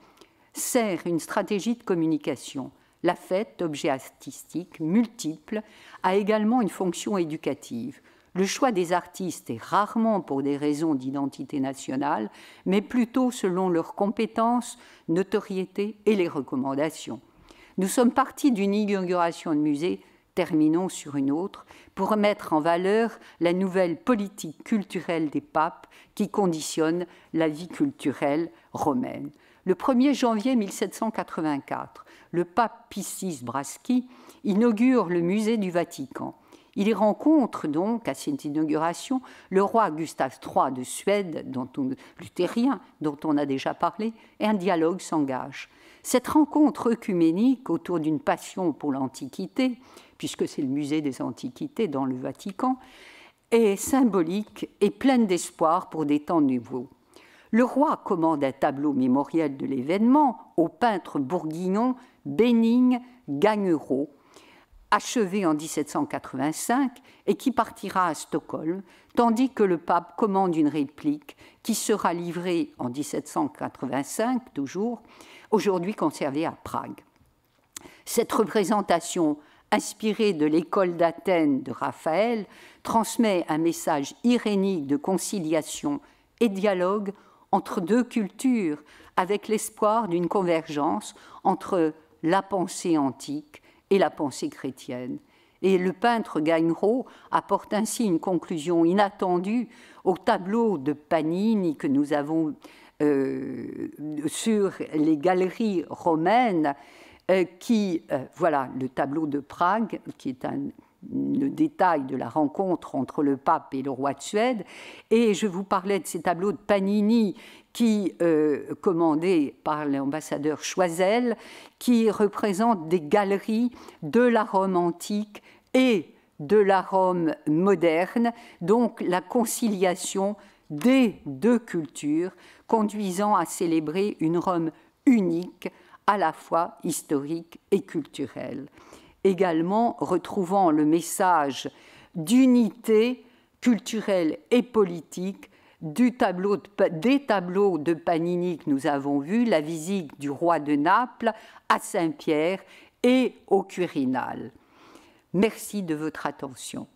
sert une stratégie de communication. La fête, objet artistique multiple, a également une fonction éducative. Le choix des artistes est rarement pour des raisons d'identité nationale, mais plutôt selon leurs compétences, notoriété et les recommandations. Nous sommes partis d'une inauguration de musée, terminons sur une autre, pour mettre en valeur la nouvelle politique culturelle des papes qui conditionne la vie culturelle romaine. Le 1er janvier 1784, le pape Piscis Braschi inaugure le musée du Vatican. Il y rencontre donc, à cette inauguration, le roi Gustave III de Suède, dont on, luthérien, dont on a déjà parlé, et un dialogue s'engage. Cette rencontre œcuménique autour d'une passion pour l'Antiquité, puisque c'est le musée des Antiquités dans le Vatican, est symbolique et pleine d'espoir pour des temps nouveaux. Le roi commande un tableau mémoriel de l'événement au peintre bourguignon Bénigne Gagnereau, achevée en 1785 et qui partira à Stockholm, tandis que le pape commande une réplique qui sera livrée en 1785 toujours, aujourd'hui conservée à Prague. Cette représentation inspirée de l'école d'Athènes de Raphaël transmet un message irénique de conciliation et dialogue entre deux cultures, avec l'espoir d'une convergence entre la pensée antique et la pensée chrétienne. Et le peintre Gagnereau apporte ainsi une conclusion inattendue au tableau de Panini que nous avons euh, sur les galeries romaines, euh, qui, euh, voilà, le tableau de Prague, qui est un, le détail de la rencontre entre le pape et le roi de Suède. Et je vous parlais de ces tableaux de Panini qui, euh, commandé par l'ambassadeur Choisel, qui représente des galeries de la Rome antique et de la Rome moderne, donc la conciliation des deux cultures, conduisant à célébrer une Rome unique, à la fois historique et culturelle. Également retrouvant le message d'unité culturelle et politique des tableaux de Panini que nous avons vus, la visite du roi de Naples à Saint-Pierre et au Quirinal. Merci de votre attention.